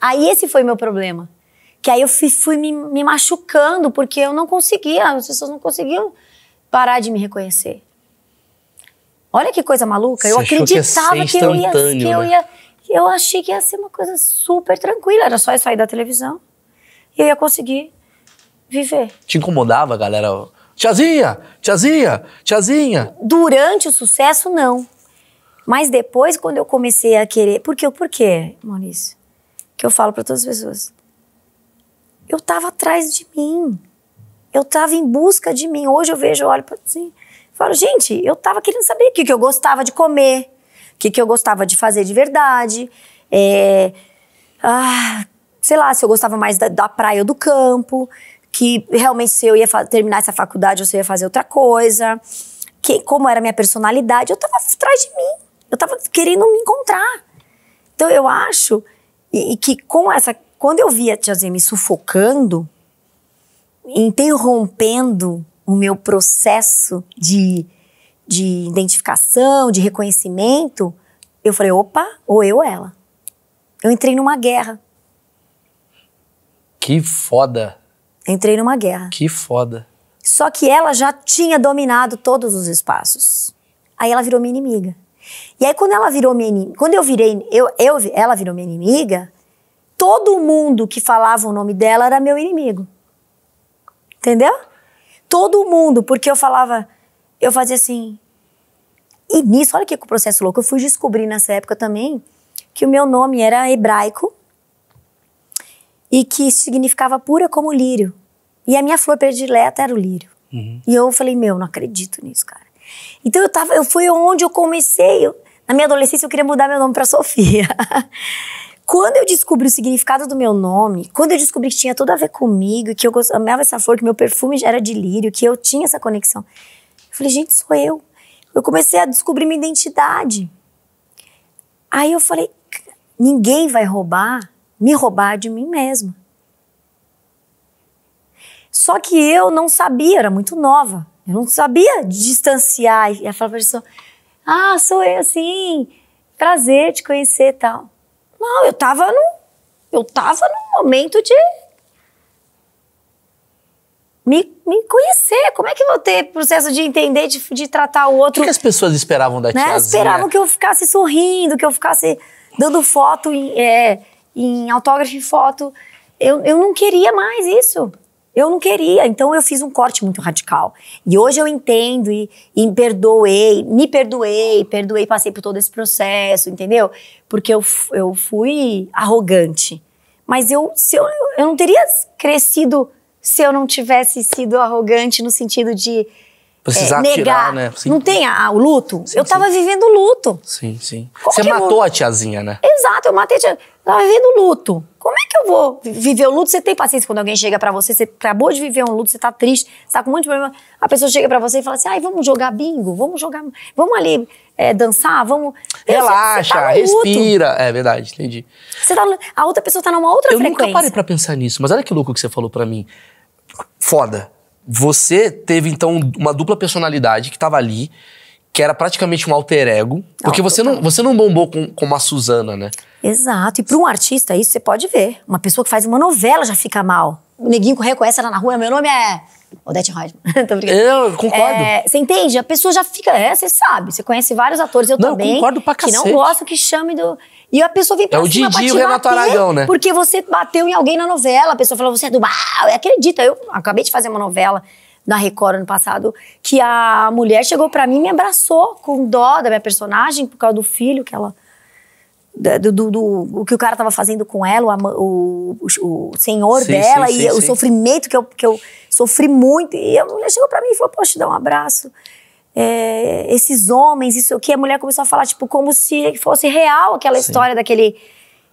Aí esse foi meu problema. Que aí eu fui, fui me, me, machucando, porque eu não conseguia, as pessoas não conseguiam parar de me reconhecer. Olha que coisa maluca. Você eu acreditava que, que, eu ia, que né? eu ia. Eu achei que ia ser uma coisa super tranquila. Era só eu sair da televisão e eu ia conseguir viver. Te incomodava, galera? Tiazinha, tiazinha, tiazinha. Durante o sucesso, não. Mas depois, quando eu comecei a querer. Por quê? Por quê, Maurício? que eu falo para todas as pessoas. Eu estava atrás de mim. Eu estava em busca de mim. Hoje eu vejo, eu olho para assim, falo, gente, eu estava querendo saber o que, que eu gostava de comer, o que, que eu gostava de fazer de verdade. É, ah, sei lá, se eu gostava mais da, da praia ou do campo, que realmente se eu ia terminar essa faculdade ou se eu ia fazer outra coisa, que, como era a minha personalidade. Eu estava atrás de mim. Eu estava querendo me encontrar. Então eu acho e, e que com essa. Quando eu vi a tiazinha me sufocando, interrompendo o meu processo de, de identificação, de reconhecimento, eu falei: opa, ou eu ou ela. Eu entrei numa guerra. Que foda. Entrei numa guerra. Que foda. Só que ela já tinha dominado todos os espaços. Aí ela virou minha inimiga. E aí, quando ela virou minha inimiga, quando eu virei, eu, eu, ela virou minha inimiga, todo mundo que falava o nome dela era meu inimigo. Entendeu? Todo mundo, porque eu falava, eu fazia assim. E nisso, olha que processo louco, eu fui descobrir nessa época também que o meu nome era hebraico e que significava pura como lírio. E a minha flor predileta era o lírio. Uhum. E eu falei, meu, não acredito nisso, cara. Então eu tava, eu fui onde eu comecei. Eu, na minha adolescência, eu queria mudar meu nome para Sofia. quando eu descobri o significado do meu nome, quando eu descobri que tinha tudo a ver comigo, que eu amava essa flor, que meu perfume já era de lírio, que eu tinha essa conexão, eu falei, gente, sou eu. Eu comecei a descobrir minha identidade. Aí eu falei, ninguém vai roubar, me roubar de mim mesma. Só que eu não sabia, era muito nova. Eu não sabia distanciar. E a pessoa, ah, sou eu, assim, Prazer te conhecer tal. Não, eu tava num. Eu tava num momento de. Me, me conhecer. Como é que eu vou ter processo de entender, de, de tratar o outro? O que, que as pessoas esperavam da né? tiazinha? Esperavam que eu ficasse sorrindo, que eu ficasse dando foto em, é, em autógrafo e foto. Eu, eu não queria mais isso. Eu não queria, então eu fiz um corte muito radical. E hoje eu entendo e, e perdoei, me perdoei, perdoei, passei por todo esse processo, entendeu? Porque eu, eu fui arrogante. Mas eu, se eu, eu não teria crescido se eu não tivesse sido arrogante no sentido de Precisar é, negar. Tirar, né? Sim. Não tem a, a, o luto? Sim, eu tava sim. vivendo luto. Sim, sim. Como Você é matou eu... a tiazinha, né? Exato, eu matei a tiazinha. Tava vivendo luto. Como é eu vou viver o luto? Você tem paciência quando alguém chega para você, você acabou de viver um luto, você tá triste, você tá com um monte de problema. A pessoa chega para você e fala assim: ai, vamos jogar bingo, vamos jogar, vamos ali é, dançar, vamos. Relaxa, tá respira. É verdade, entendi. Você tá, a outra pessoa tá numa outra eu frequência. Eu nunca parei pra pensar nisso, mas olha que louco que você falou para mim. Foda. Você teve, então, uma dupla personalidade que tava ali que era praticamente um alter ego. Porque você não, você não bombou com, com a Suzana, né? Exato. E para um artista, isso você pode ver. Uma pessoa que faz uma novela já fica mal. O neguinho reconhece ela na rua, meu nome é. Odete Rodman. Tô brincando. Eu concordo. É, você entende? A pessoa já fica. É, você sabe. Você conhece vários atores, eu não, também. Eu concordo pra cacete. Que não gosta que chame do. E a pessoa vem pra É o cima Didi e o Renato Aragão, né? Porque você bateu em alguém na novela. A pessoa falou, você é do mal. Acredita, eu acabei de fazer uma novela na Record ano passado, que a mulher chegou para mim e me abraçou com dó da minha personagem por causa do filho que ela do, do, do o que o cara tava fazendo com ela, o, o, o senhor sim, dela sim, sim, e o sofrimento que eu, que eu sofri muito. E a mulher chegou para mim e falou: "Poxa, te dar um abraço". É, esses homens, isso aqui, a mulher começou a falar tipo como se fosse real aquela história daquele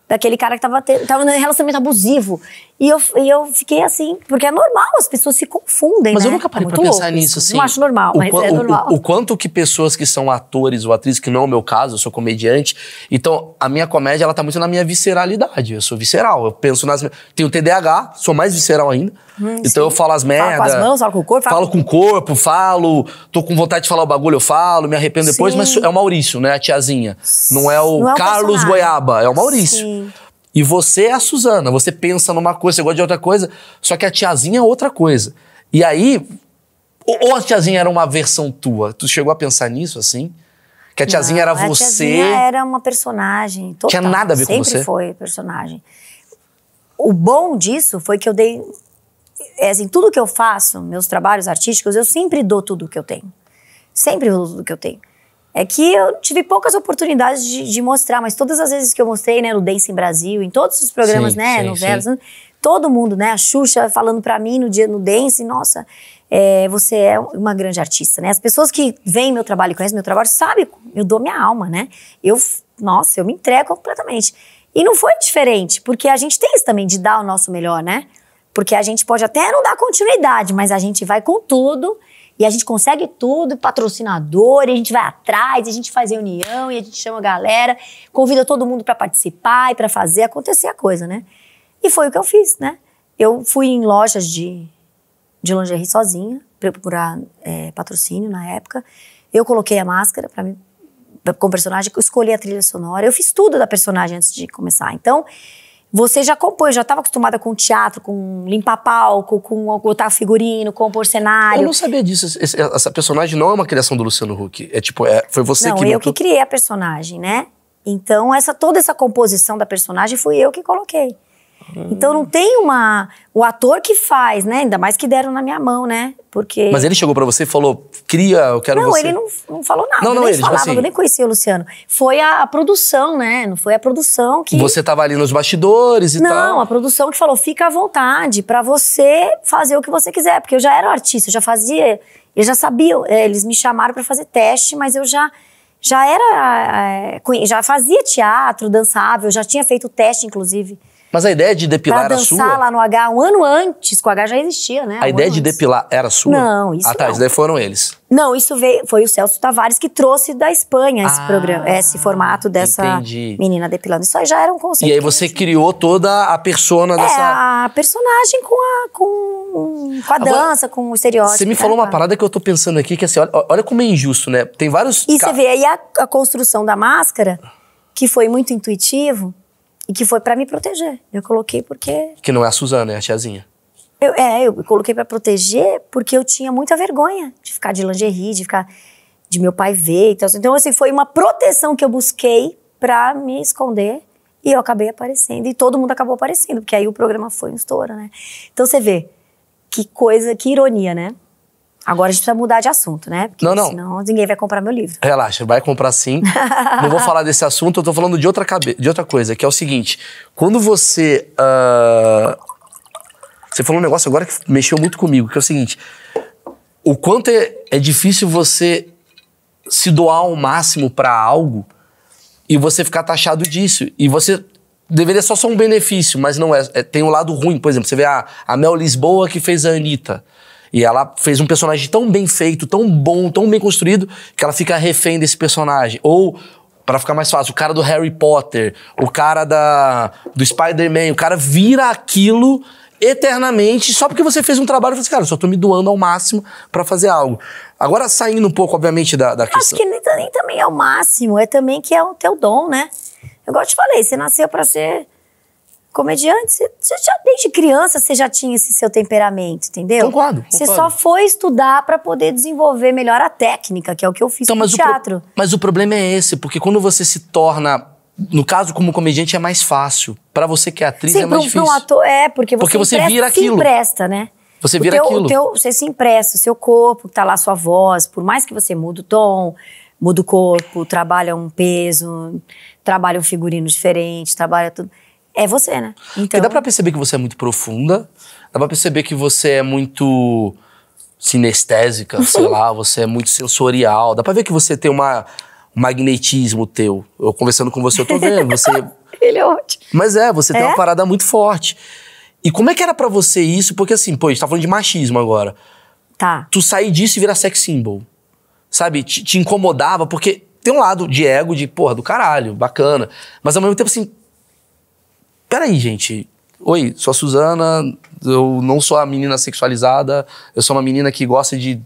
daquele cara que tava, te, tava em relacionamento abusivo. E eu, e eu fiquei assim, porque é normal, as pessoas se confundem. Mas né? eu nunca parei é pra pensar louco. nisso, assim. Não acho normal, mas é normal. O, o, o, quanto que pessoas que são atores ou atrizes, que não é o meu caso, eu sou comediante. Então, a minha comédia, ela tá muito na minha visceralidade. Eu sou visceral, eu penso nas. Tenho TDAH, sou mais visceral ainda. Hum, então sim. eu falo as merdas. Falo com as mãos, falo com o corpo. Falo, falo com o corpo, falo. Tô com vontade de falar o bagulho, eu falo, me arrependo sim. depois. Mas é o Maurício, né? A tiazinha. Não é o não é Carlos Goiaba, é o Maurício. Sim. E você é a Suzana, você pensa numa coisa, você gosta de outra coisa, só que a tiazinha é outra coisa. E aí, ou a tiazinha era uma versão tua? Tu chegou a pensar nisso assim? Que a tiazinha Não, era a você. A tiazinha era uma personagem. Total. Tinha nada a ver Sempre com você. Sempre foi personagem. O bom disso foi que eu dei. É assim, tudo que eu faço, meus trabalhos artísticos, eu sempre dou tudo que eu tenho. Sempre dou tudo que eu tenho é que eu tive poucas oportunidades de, de, mostrar, mas todas as vezes que eu mostrei, né, no Dance em Brasil, em todos os programas, sim, né, sim, novelas, sim. todo mundo, né, a Xuxa falando para mim no dia no Dance, nossa, é, você é uma grande artista, né? As pessoas que veem meu trabalho, conhecem meu trabalho, sabem, eu dou minha alma, né? Eu, nossa, eu me entrego completamente. E não foi diferente, porque a gente tem isso também de dar o nosso melhor, né? Porque a gente pode até não dar continuidade, mas a gente vai com tudo e a gente consegue tudo, patrocinador, e a gente vai atrás, e a gente faz reunião, e a gente chama a galera, convida todo mundo para participar e para fazer acontecer a coisa, né? E foi o que eu fiz, né? Eu fui em lojas de, de lingerie sozinha, procurar é, patrocínio na época. Eu coloquei a máscara para mim, com o personagem, escolhi a trilha sonora. Eu fiz tudo da personagem antes de começar. Então, você já compôs, já estava acostumada com teatro, com limpar palco, com botar figurino, compor cenário. Eu não sabia disso. essa personagem não é uma criação do Luciano Huck. É tipo, é, foi você não, que. Não, eu montou... que criei a personagem, né? Então, essa, toda essa composição da personagem fui eu que coloquei. Ah. Então não tem uma. O ator que faz, né? Ainda mais que deram na minha mão, né? Porque. Mas ele chegou para você e falou: cria, eu quero não, você. Não, ele não, não falou nada. Não, não, nem ele tipo falava, tipo assim... eu nem conhecia o Luciano. Foi a, a, produção, né? Não foi a produção que. Você tava ali nos bastidores e não, tal. Não, a produção que falou: fica à vontade para você fazer o que você quiser. Porque eu já era artista, eu já fazia. Eu já sabia, é, eles me chamaram para fazer teste, mas eu já já era é, já fazia teatro, dançava, eu já tinha feito teste inclusive mas a ideia de depilar pra era sua? dançar lá no H um ano antes, com o H já existia, né? A um ideia de antes. depilar era sua? Não, isso Ah, tá, não. isso daí foram eles. Não, isso veio, foi o Celso Tavares que trouxe da Espanha esse Ah, programa, esse formato dessa entendi. menina depilando. Isso aí já era um conceito. E aí você criou toda a persona É, dessa... a personagem com a, com, com a Agora, dança, com o estereótipo. Você me né, falou uma parada que eu tô pensando aqui, que assim, olha, olha como é injusto, né? Tem vários... E ca- você vê aí a, a construção da máscara, que foi muito intuitivo, e que foi para me proteger. Eu coloquei porque. Que não é a Suzana, é a tiazinha. Eu, é, eu coloquei para proteger porque eu tinha muita vergonha de ficar de lingerie, de ficar. de meu pai ver e tal. Então, assim, foi uma proteção que eu busquei para me esconder. E eu acabei aparecendo. E todo mundo acabou aparecendo, porque aí o programa foi um estouro, né? Então, você vê que coisa, que ironia, né? Agora a gente precisa mudar de assunto, né? Porque não, não. senão ninguém vai comprar meu livro. Relaxa, vai comprar sim. não vou falar desse assunto, eu tô falando de outra, cabe... de outra coisa, que é o seguinte. Quando você... Uh... Você falou um negócio agora que mexeu muito comigo, que é o seguinte. O quanto é, é difícil você se doar ao máximo para algo e você ficar taxado disso. E você deveria só ser um benefício, mas não é. é tem um lado ruim, por exemplo, você vê a, a Mel Lisboa que fez a Anitta. E ela fez um personagem tão bem feito, tão bom, tão bem construído, que ela fica refém desse personagem. Ou, para ficar mais fácil, o cara do Harry Potter, o cara da, do Spider-Man, o cara vira aquilo eternamente só porque você fez um trabalho e falou assim, cara, eu só tô me doando ao máximo para fazer algo. Agora, saindo um pouco, obviamente, da, da questão. Acho que nem, nem também é o máximo, é também que é o teu dom, né? Igual eu te falei, você nasceu para ser comediante, você, já, desde criança você já tinha esse seu temperamento, entendeu? Concordo. concordo. Você só foi estudar para poder desenvolver melhor a técnica, que é o que eu fiz então, no teatro. mas o problema é esse, porque quando você se torna no caso, como comediante, é mais fácil. para você que é atriz, Sim, é mais um, difícil. Um ator, é, porque você, porque você empresta, vira aquilo. se empresta, né? Você vira o teu, aquilo. O teu, você se empresta, o seu corpo, que tá lá sua voz, por mais que você mude o tom, mude o corpo, trabalha um peso, trabalha um figurino diferente, trabalha tudo é você, né? Então... Porque dá então pra perceber que você é muito profunda, dá pra perceber que você é muito sinestésica, sei lá, você é muito sensorial, dá pra ver que você tem uma magnetismo teu. Eu conversando com você, eu tô vendo, você... Ele é ótimo. Mas é, você é? tem uma é? parada muito forte. E como é que era para você isso? Porque assim, pô, a gente tá falando de machismo agora. Tá. Tu sair disso e virar sex symbol. Sabe? Te, te incomodava, porque tem um lado de ego, de porra, do caralho, bacana. Mas ao mesmo tempo, assim, peraí, gente. Oi, sou a Suzana, eu não sou a menina sexualizada, eu sou uma menina que gosta de,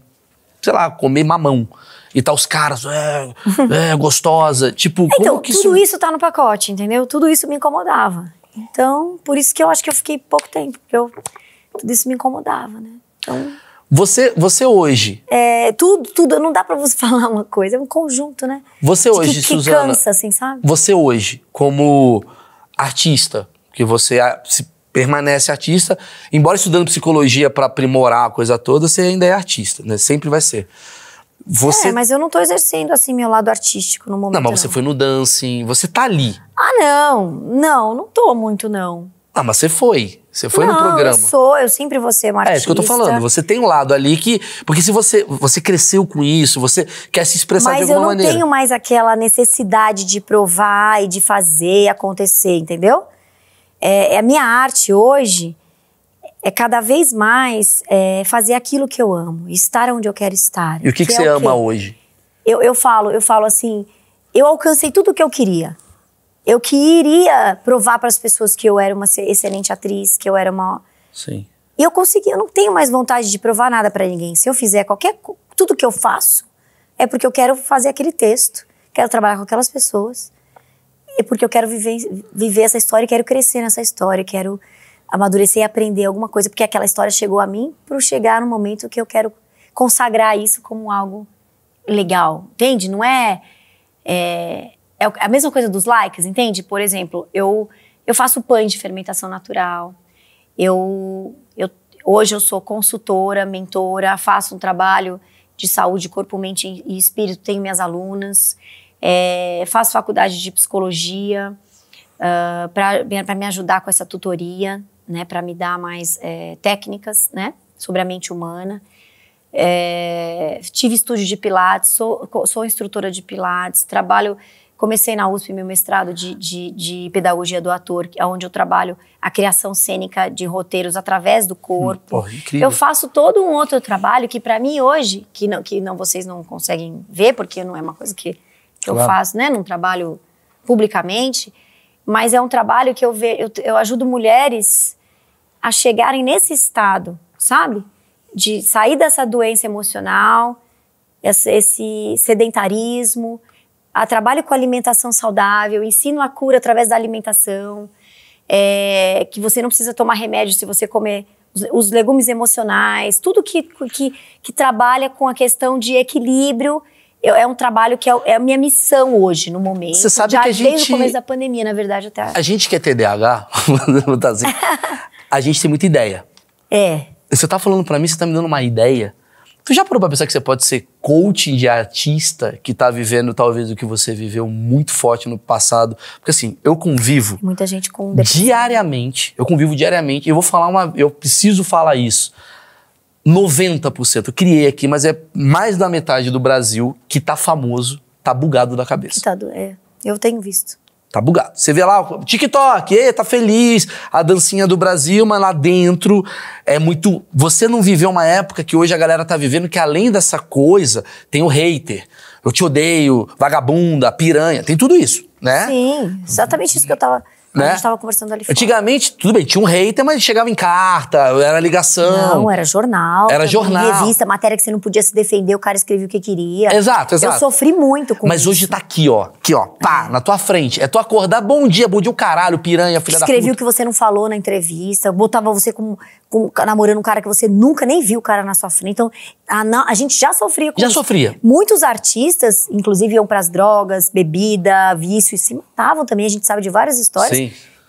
sei lá, comer mamão. E tá os caras, é, é gostosa. Tipo, então, como que tudo isso... isso tá no pacote, entendeu? Tudo isso me incomodava. Então, por isso que eu acho que eu fiquei pouco tempo, porque eu, tudo isso me incomodava, né? Então. Você, você hoje. É, tudo, tudo, não dá para você falar uma coisa, é um conjunto, né? Você hoje, que, que Suzana. Cansa, assim, sabe? Você hoje, como artista, porque você se permanece artista, embora estudando psicologia para aprimorar a coisa toda, você ainda é artista, né? Sempre vai ser. Você... É, mas eu não tô exercendo assim meu lado artístico no momento. Não, mas não. você foi no dancing, você tá ali. Ah, não. Não, não tô muito não. Ah, mas você foi. Você foi não, no programa. Eu sou, eu sempre vou ser uma É, isso que eu tô falando. Você tem um lado ali que. Porque se você você cresceu com isso, você quer se expressar Mas de alguma maneira. Mas eu não maneira. tenho mais aquela necessidade de provar e de fazer acontecer, entendeu? É, é, a minha arte hoje é cada vez mais é, fazer aquilo que eu amo, estar onde eu quero estar. E o que, que, que é você é ama hoje? Eu, eu falo, eu falo assim, eu alcancei tudo o que eu queria. Eu queria provar para as pessoas que eu era uma excelente atriz, que eu era uma. Sim. E eu consegui, eu não tenho mais vontade de provar nada para ninguém. Se eu fizer qualquer. Tudo que eu faço é porque eu quero fazer aquele texto, quero trabalhar com aquelas pessoas é porque eu quero viver, viver essa história, quero crescer nessa história, quero amadurecer e aprender alguma coisa, porque aquela história chegou a mim para chegar no momento que eu quero consagrar isso como algo legal, entende? Não é, é, é a mesma coisa dos likes, entende? Por exemplo, eu eu faço pães de fermentação natural, eu, eu hoje eu sou consultora, mentora, faço um trabalho de saúde corpo, mente e espírito, tenho minhas alunas. É, faço faculdade de psicologia uh, ah, para me ajudar com essa tutoria, né? Para me dar mais é, técnicas, né? Sobre a mente humana. É, tive estúdio de pilates, sou, sou instrutora de pilates, trabalho... Comecei na USP meu mestrado de, de, de, pedagogia do ator, é onde eu trabalho a criação cênica de roteiros através do hum, corpo. Porra, Eu faço todo um outro trabalho que para mim hoje, que não, que não vocês não conseguem ver porque não é uma coisa que que claro. eu faço, né? Não trabalho publicamente, mas é um trabalho que eu, ve, eu, eu ajudo mulheres a chegarem nesse estado, sabe? De sair dessa doença emocional, esse sedentarismo, a trabalho com alimentação saudável, ensino a cura através da alimentação, é, que você não precisa tomar remédio se você comer os, os legumes emocionais, tudo que, que, que trabalha com a questão de equilíbrio eu, é um trabalho que é, é, a minha missão hoje, no momento. Você sabe já que a gente... Desde o começo da pandemia, na verdade, até... A gente que é TDAH, assim, a gente tem muita ideia. É. Você tá falando para mim, você tá me dando uma ideia. Tu já parou pra pensar que você pode ser coaching de artista que tá vivendo talvez o que você viveu muito forte no passado? Porque assim, eu convivo... Muita gente com... Diariamente, eu convivo diariamente. Eu vou falar uma... Eu preciso falar isso 90%, eu criei aqui, mas é mais da metade do Brasil que tá famoso, tá bugado da cabeça. Que tá do... É, eu tenho visto. Tá bugado. Você vê lá, TikTok, e, tá feliz, a dancinha do Brasil, mas lá dentro é muito. Você não viveu uma época que hoje a galera tá vivendo que além dessa coisa, tem o hater. Eu te odeio, vagabunda, piranha, tem tudo isso, né? Sim, exatamente isso que eu tava né? A gente estava conversando ali fora. Antigamente, tudo bem, tinha um hater, mas chegava em carta, era ligação. Não, era jornal. Era jornal. Revista, matéria que você não podia se defender, o cara escrevia o que queria. Exato, exato. Eu sofri muito com mas isso. Mas hoje tá aqui, ó. Aqui, ó. Pá, é. na tua frente. É tu acordar, bom dia, bom dia, o caralho, piranha, filha Escrevi da puta. Escrevia o que você não falou na entrevista, botava você com namorando um cara que você nunca nem viu o cara na sua frente. Então, a, a gente já sofria com Já isso. sofria. Muitos artistas, inclusive, iam pras drogas, bebida, vício, e se matavam também. A gente sabe de várias histórias. Sim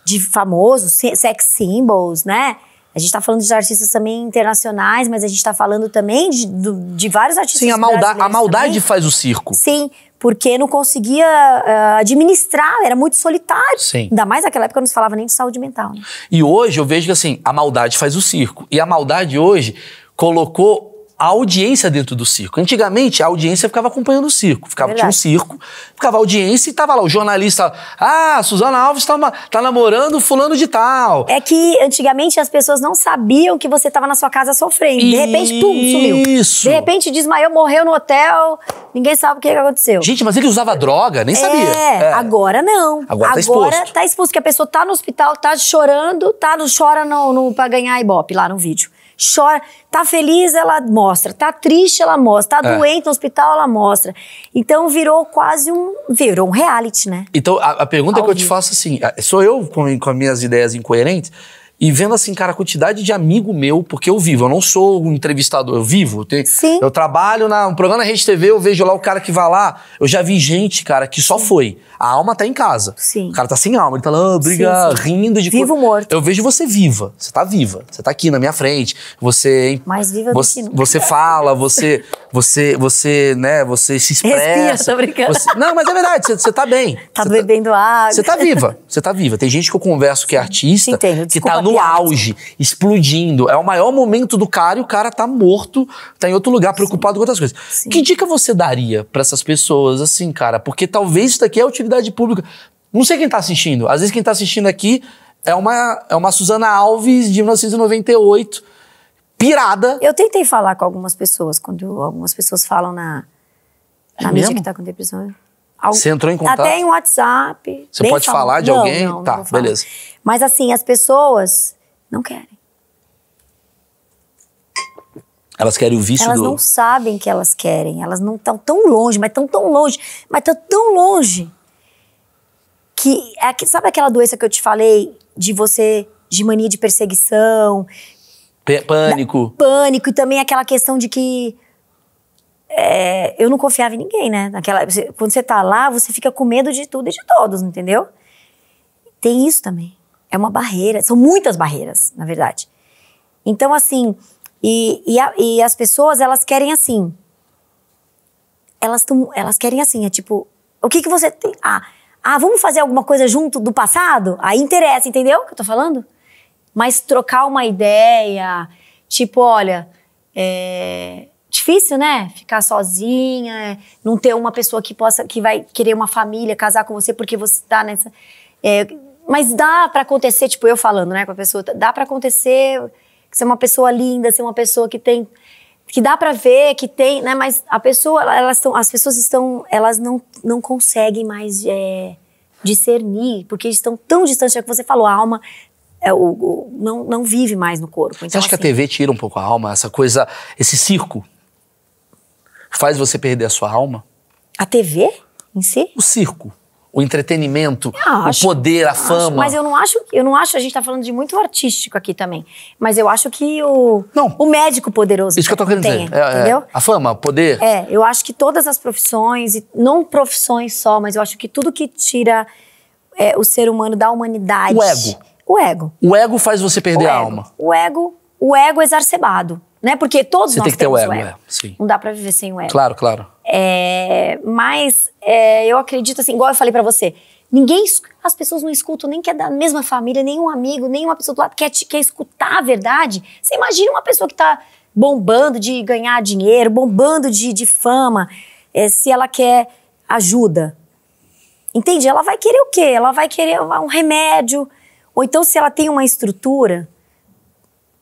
de famosos, sex symbols, né? A gente está falando de artistas também internacionais, mas a gente está falando também de, de, vários artistas Sim, a, malda a maldade também. faz o circo. Sim, porque não conseguia uh, administrar, era muito solitário. Sim. Ainda mais naquela época não se falava nem de saúde mental. Né? E hoje eu vejo que assim, a maldade faz o circo. E a maldade hoje colocou a audiência dentro do circo. Antigamente, a audiência ficava acompanhando o circo. Ficava, tinha um circo, ficava a audiência e tava lá o jornalista. Ah, Suzana Alves tá, tá namorando fulano de tal. É que antigamente as pessoas não sabiam que você estava na sua casa sofrendo. De repente, pum, sumiu. Isso. De repente, desmaiou, morreu no hotel. Ninguém sabe o que aconteceu. Gente, mas ele usava droga? Nem sabia. É, é. agora não. Agora, tá agora tá exposto. Agora tá exposto, que a pessoa tá no hospital, tá chorando, tá no chora no, no, pra ganhar ibope lá no vídeo chora. Tá feliz, ela mostra. Tá triste, ela mostra. Tá é. doente no hospital, ela mostra. Então virou quase um. Virou um reality, né? Então, a, a pergunta Ao que eu te faço é assim: é, sou eu com, com as minhas ideias incoerentes? e vendo assim, cara, a quantidade de amigo meu, porque eu vivo, eu não sou um entrevistador, eu vivo. Eu, tenho, Sim. eu trabalho na, um programa na Rede TV, eu vejo lá o cara que vai lá. Eu já vi gente, cara, que só foi. A alma tá em casa. Sim. O cara tá sem alma, ele tá lá, ah, briga, rindo de Vivo co... morto. Eu vejo você viva. Você tá viva. Você tá aqui na minha frente. Você. Mais viva você, do que nunca. Você fala, você. Você, você, né, você se expressa. Respira, tô você... Não, mas é verdade, você, você tá bem. Tá você tá bebendo tá... água. Você tá viva, você tá viva. Tem gente que eu converso que é artista, entendo, que tá no auge, explodindo. É o maior momento do cara e o cara tá morto, tá em outro lugar, preocupado Sim. com outras coisas. Sim. Que dica você daria para essas pessoas, assim, cara? Porque talvez isso daqui é utilidade pública. Não sei quem tá assistindo. Às vezes quem tá assistindo aqui é uma, é uma Suzana Alves de 1998 pirada. Eu tentei falar com algumas pessoas, quando algumas pessoas falam na, é mesmo? mídia que tá com depressão. Você entrou em contato? Até em WhatsApp. Você pode falar de não, alguém? Não, tá, não beleza. Mas assim, as pessoas não querem. Elas querem o vício elas do... Elas não sabem que elas querem. Elas não estão tão longe, mas estão tão longe. Mas estão tão longe. Que, é, sabe aquela doença que eu te falei de você, de mania de perseguição, Pânico. Da, pânico e também aquela questão de que é, eu não confiava em ninguém, né? Naquela, você, quando você tá lá, você fica com medo de tudo e de todos, entendeu? Tem isso também. É uma barreira, são muitas barreiras, na verdade. Então, assim, e, e, a, e as pessoas, elas querem assim. Elas, tão, elas querem assim, é tipo, o que que você tem? Ah, ah, vamos fazer alguma coisa junto do passado? Aí interessa, entendeu o que eu tô falando? Mas trocar uma ideia, tipo, olha, é difícil, né? Ficar sozinha, não ter uma pessoa que possa, que vai querer uma família, casar com você porque você tá nessa. É, mas dá para acontecer, tipo eu falando, né, com a pessoa, dá para acontecer ser uma pessoa linda, ser uma pessoa que tem que dá para ver que tem, né? Mas a pessoa, elas estão, as pessoas estão, elas não não conseguem mais é, discernir porque estão tão distantes, é que você falou, a alma é, o, o, não, não vive mais no corpo. Então, você acha assim, que a assim, TV tira um pouco a alma, essa coisa, esse circo? Faz você perder a sua alma? A TV em si? O circo. O entretenimento, acho, o poder, a fama. Acho, mas eu não acho, eu não acho, a gente está falando de muito artístico aqui também. Mas eu acho que o, não. o médico poderoso. Isso que eu tô querendo tem, dizer. É, é entendeu? É, a fama, o poder. É, eu acho que todas as profissões, e não profissões só, mas eu acho que tudo que tira é, o ser humano da humanidade. O ego o ego. O ego faz você perder o a alma. O ego, o ego exacerbado, né? Porque todos você nós tem que temos ter o ego. O é, ego. É, Não dá para viver sem o ego. Claro, claro. É, mas é, eu acredito assim, igual eu falei para você, ninguém, as pessoas não escutam nem que é da mesma família, nenhum amigo, nenhuma pessoa do lado quer, é quer escutar a verdade. Você imagina uma pessoa que tá bombando de ganhar dinheiro, bombando de, de fama, é, se ela quer ajuda. Entende? Ela vai querer o quê? Ela vai querer um remédio, ou então se ela tem uma estrutura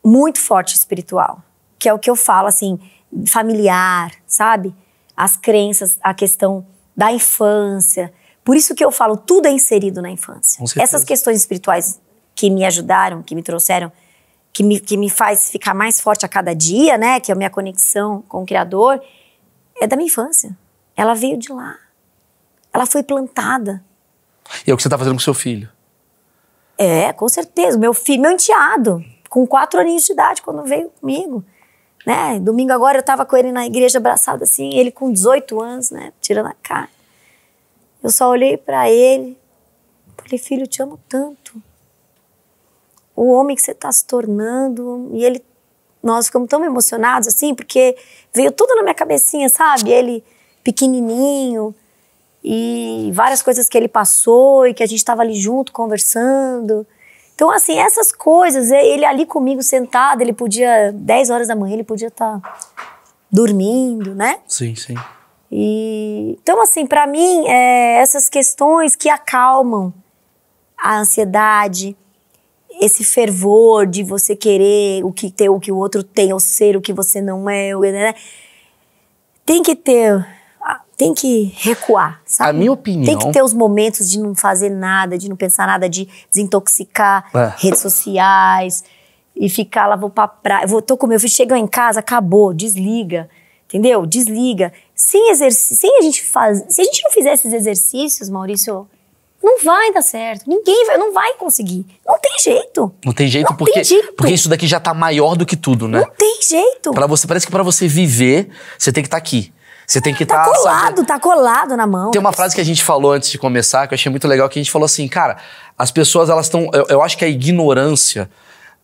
muito forte espiritual, que é o que eu falo assim, familiar, sabe? As crenças, a questão da infância. Por isso que eu falo, tudo é inserido na infância. Essas questões espirituais que me ajudaram, que me trouxeram, que me, que me faz ficar mais forte a cada dia, né? Que é a minha conexão com o Criador, é da minha infância. Ela veio de lá. Ela foi plantada. E é o que você está fazendo com seu filho. É, com certeza. Meu filho, meu enteado, com quatro aninhos de idade, quando veio comigo. Né? Domingo agora eu estava com ele na igreja abraçado assim, ele com 18 anos, né? Tirando a cara. Eu só olhei para ele, falei, filho, eu te amo tanto. O homem que você está se tornando. E ele, nós ficamos tão emocionados assim, porque veio tudo na minha cabecinha, sabe? Ele pequenininho, e várias coisas que ele passou e que a gente estava ali junto conversando. Então, assim, essas coisas, ele ali comigo sentado, ele podia, 10 horas da manhã, ele podia estar tá dormindo, né? Sim, sim. E, então, assim, para mim, é, essas questões que acalmam a ansiedade, esse fervor de você querer o que ter o que o outro tem ou ser o que você não é, né? tem que ter tem que recuar, sabe? A minha opinião. Tem que ter os momentos de não fazer nada, de não pensar nada, de desintoxicar é. redes sociais e ficar lá, vou pra praia, vou, tô com meu filho, chega em casa, acabou, desliga, entendeu? Desliga. Sem exercício, sem a gente fazer, se a gente não fizer esses exercícios, Maurício, não vai dar certo. Ninguém vai, não vai conseguir. Não tem jeito. Não tem jeito, não porque, tem jeito. porque isso daqui já tá maior do que tudo, né? Não tem jeito. Para você, parece que para você viver, você tem que estar tá aqui. Você tem que estar. Tá, tá colado, sabe? tá colado na mão. Tem uma frase que a gente falou antes de começar que eu achei muito legal, que a gente falou assim, cara, as pessoas elas estão. Eu, eu acho que a ignorância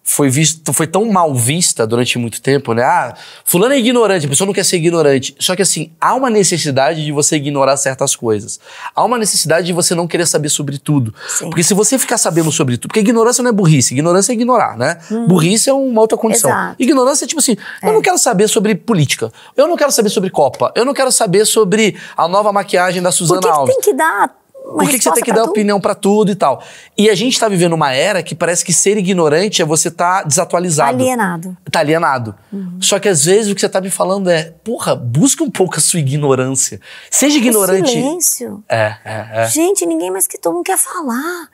foi visto, foi tão mal vista durante muito tempo, né? Ah, fulano é ignorante, a pessoa não quer ser ignorante. Só que assim, há uma necessidade de você ignorar certas coisas. Há uma necessidade de você não querer saber sobre tudo. Sim. Porque se você ficar sabendo sobre tudo, porque ignorância não é burrice, ignorância é ignorar, né? Hum. Burrice é uma outra condição. Exato. Ignorância é tipo assim, é. eu não quero saber sobre política, eu não quero saber sobre Copa, eu não quero saber sobre a nova maquiagem da Suzana Por Alves. tem que dar por que, você tem que dar tudo? opinião para tudo e tal? E a gente está vivendo uma era que parece que ser ignorante é você estar tá desatualizado. Alienado. Tá alienado. Uhum. Só que às vezes o que você tá me falando é, porra, busca um pouco a sua ignorância. Seja ignorante. O silêncio. É, é, é. Gente, ninguém mais que todo mundo quer falar.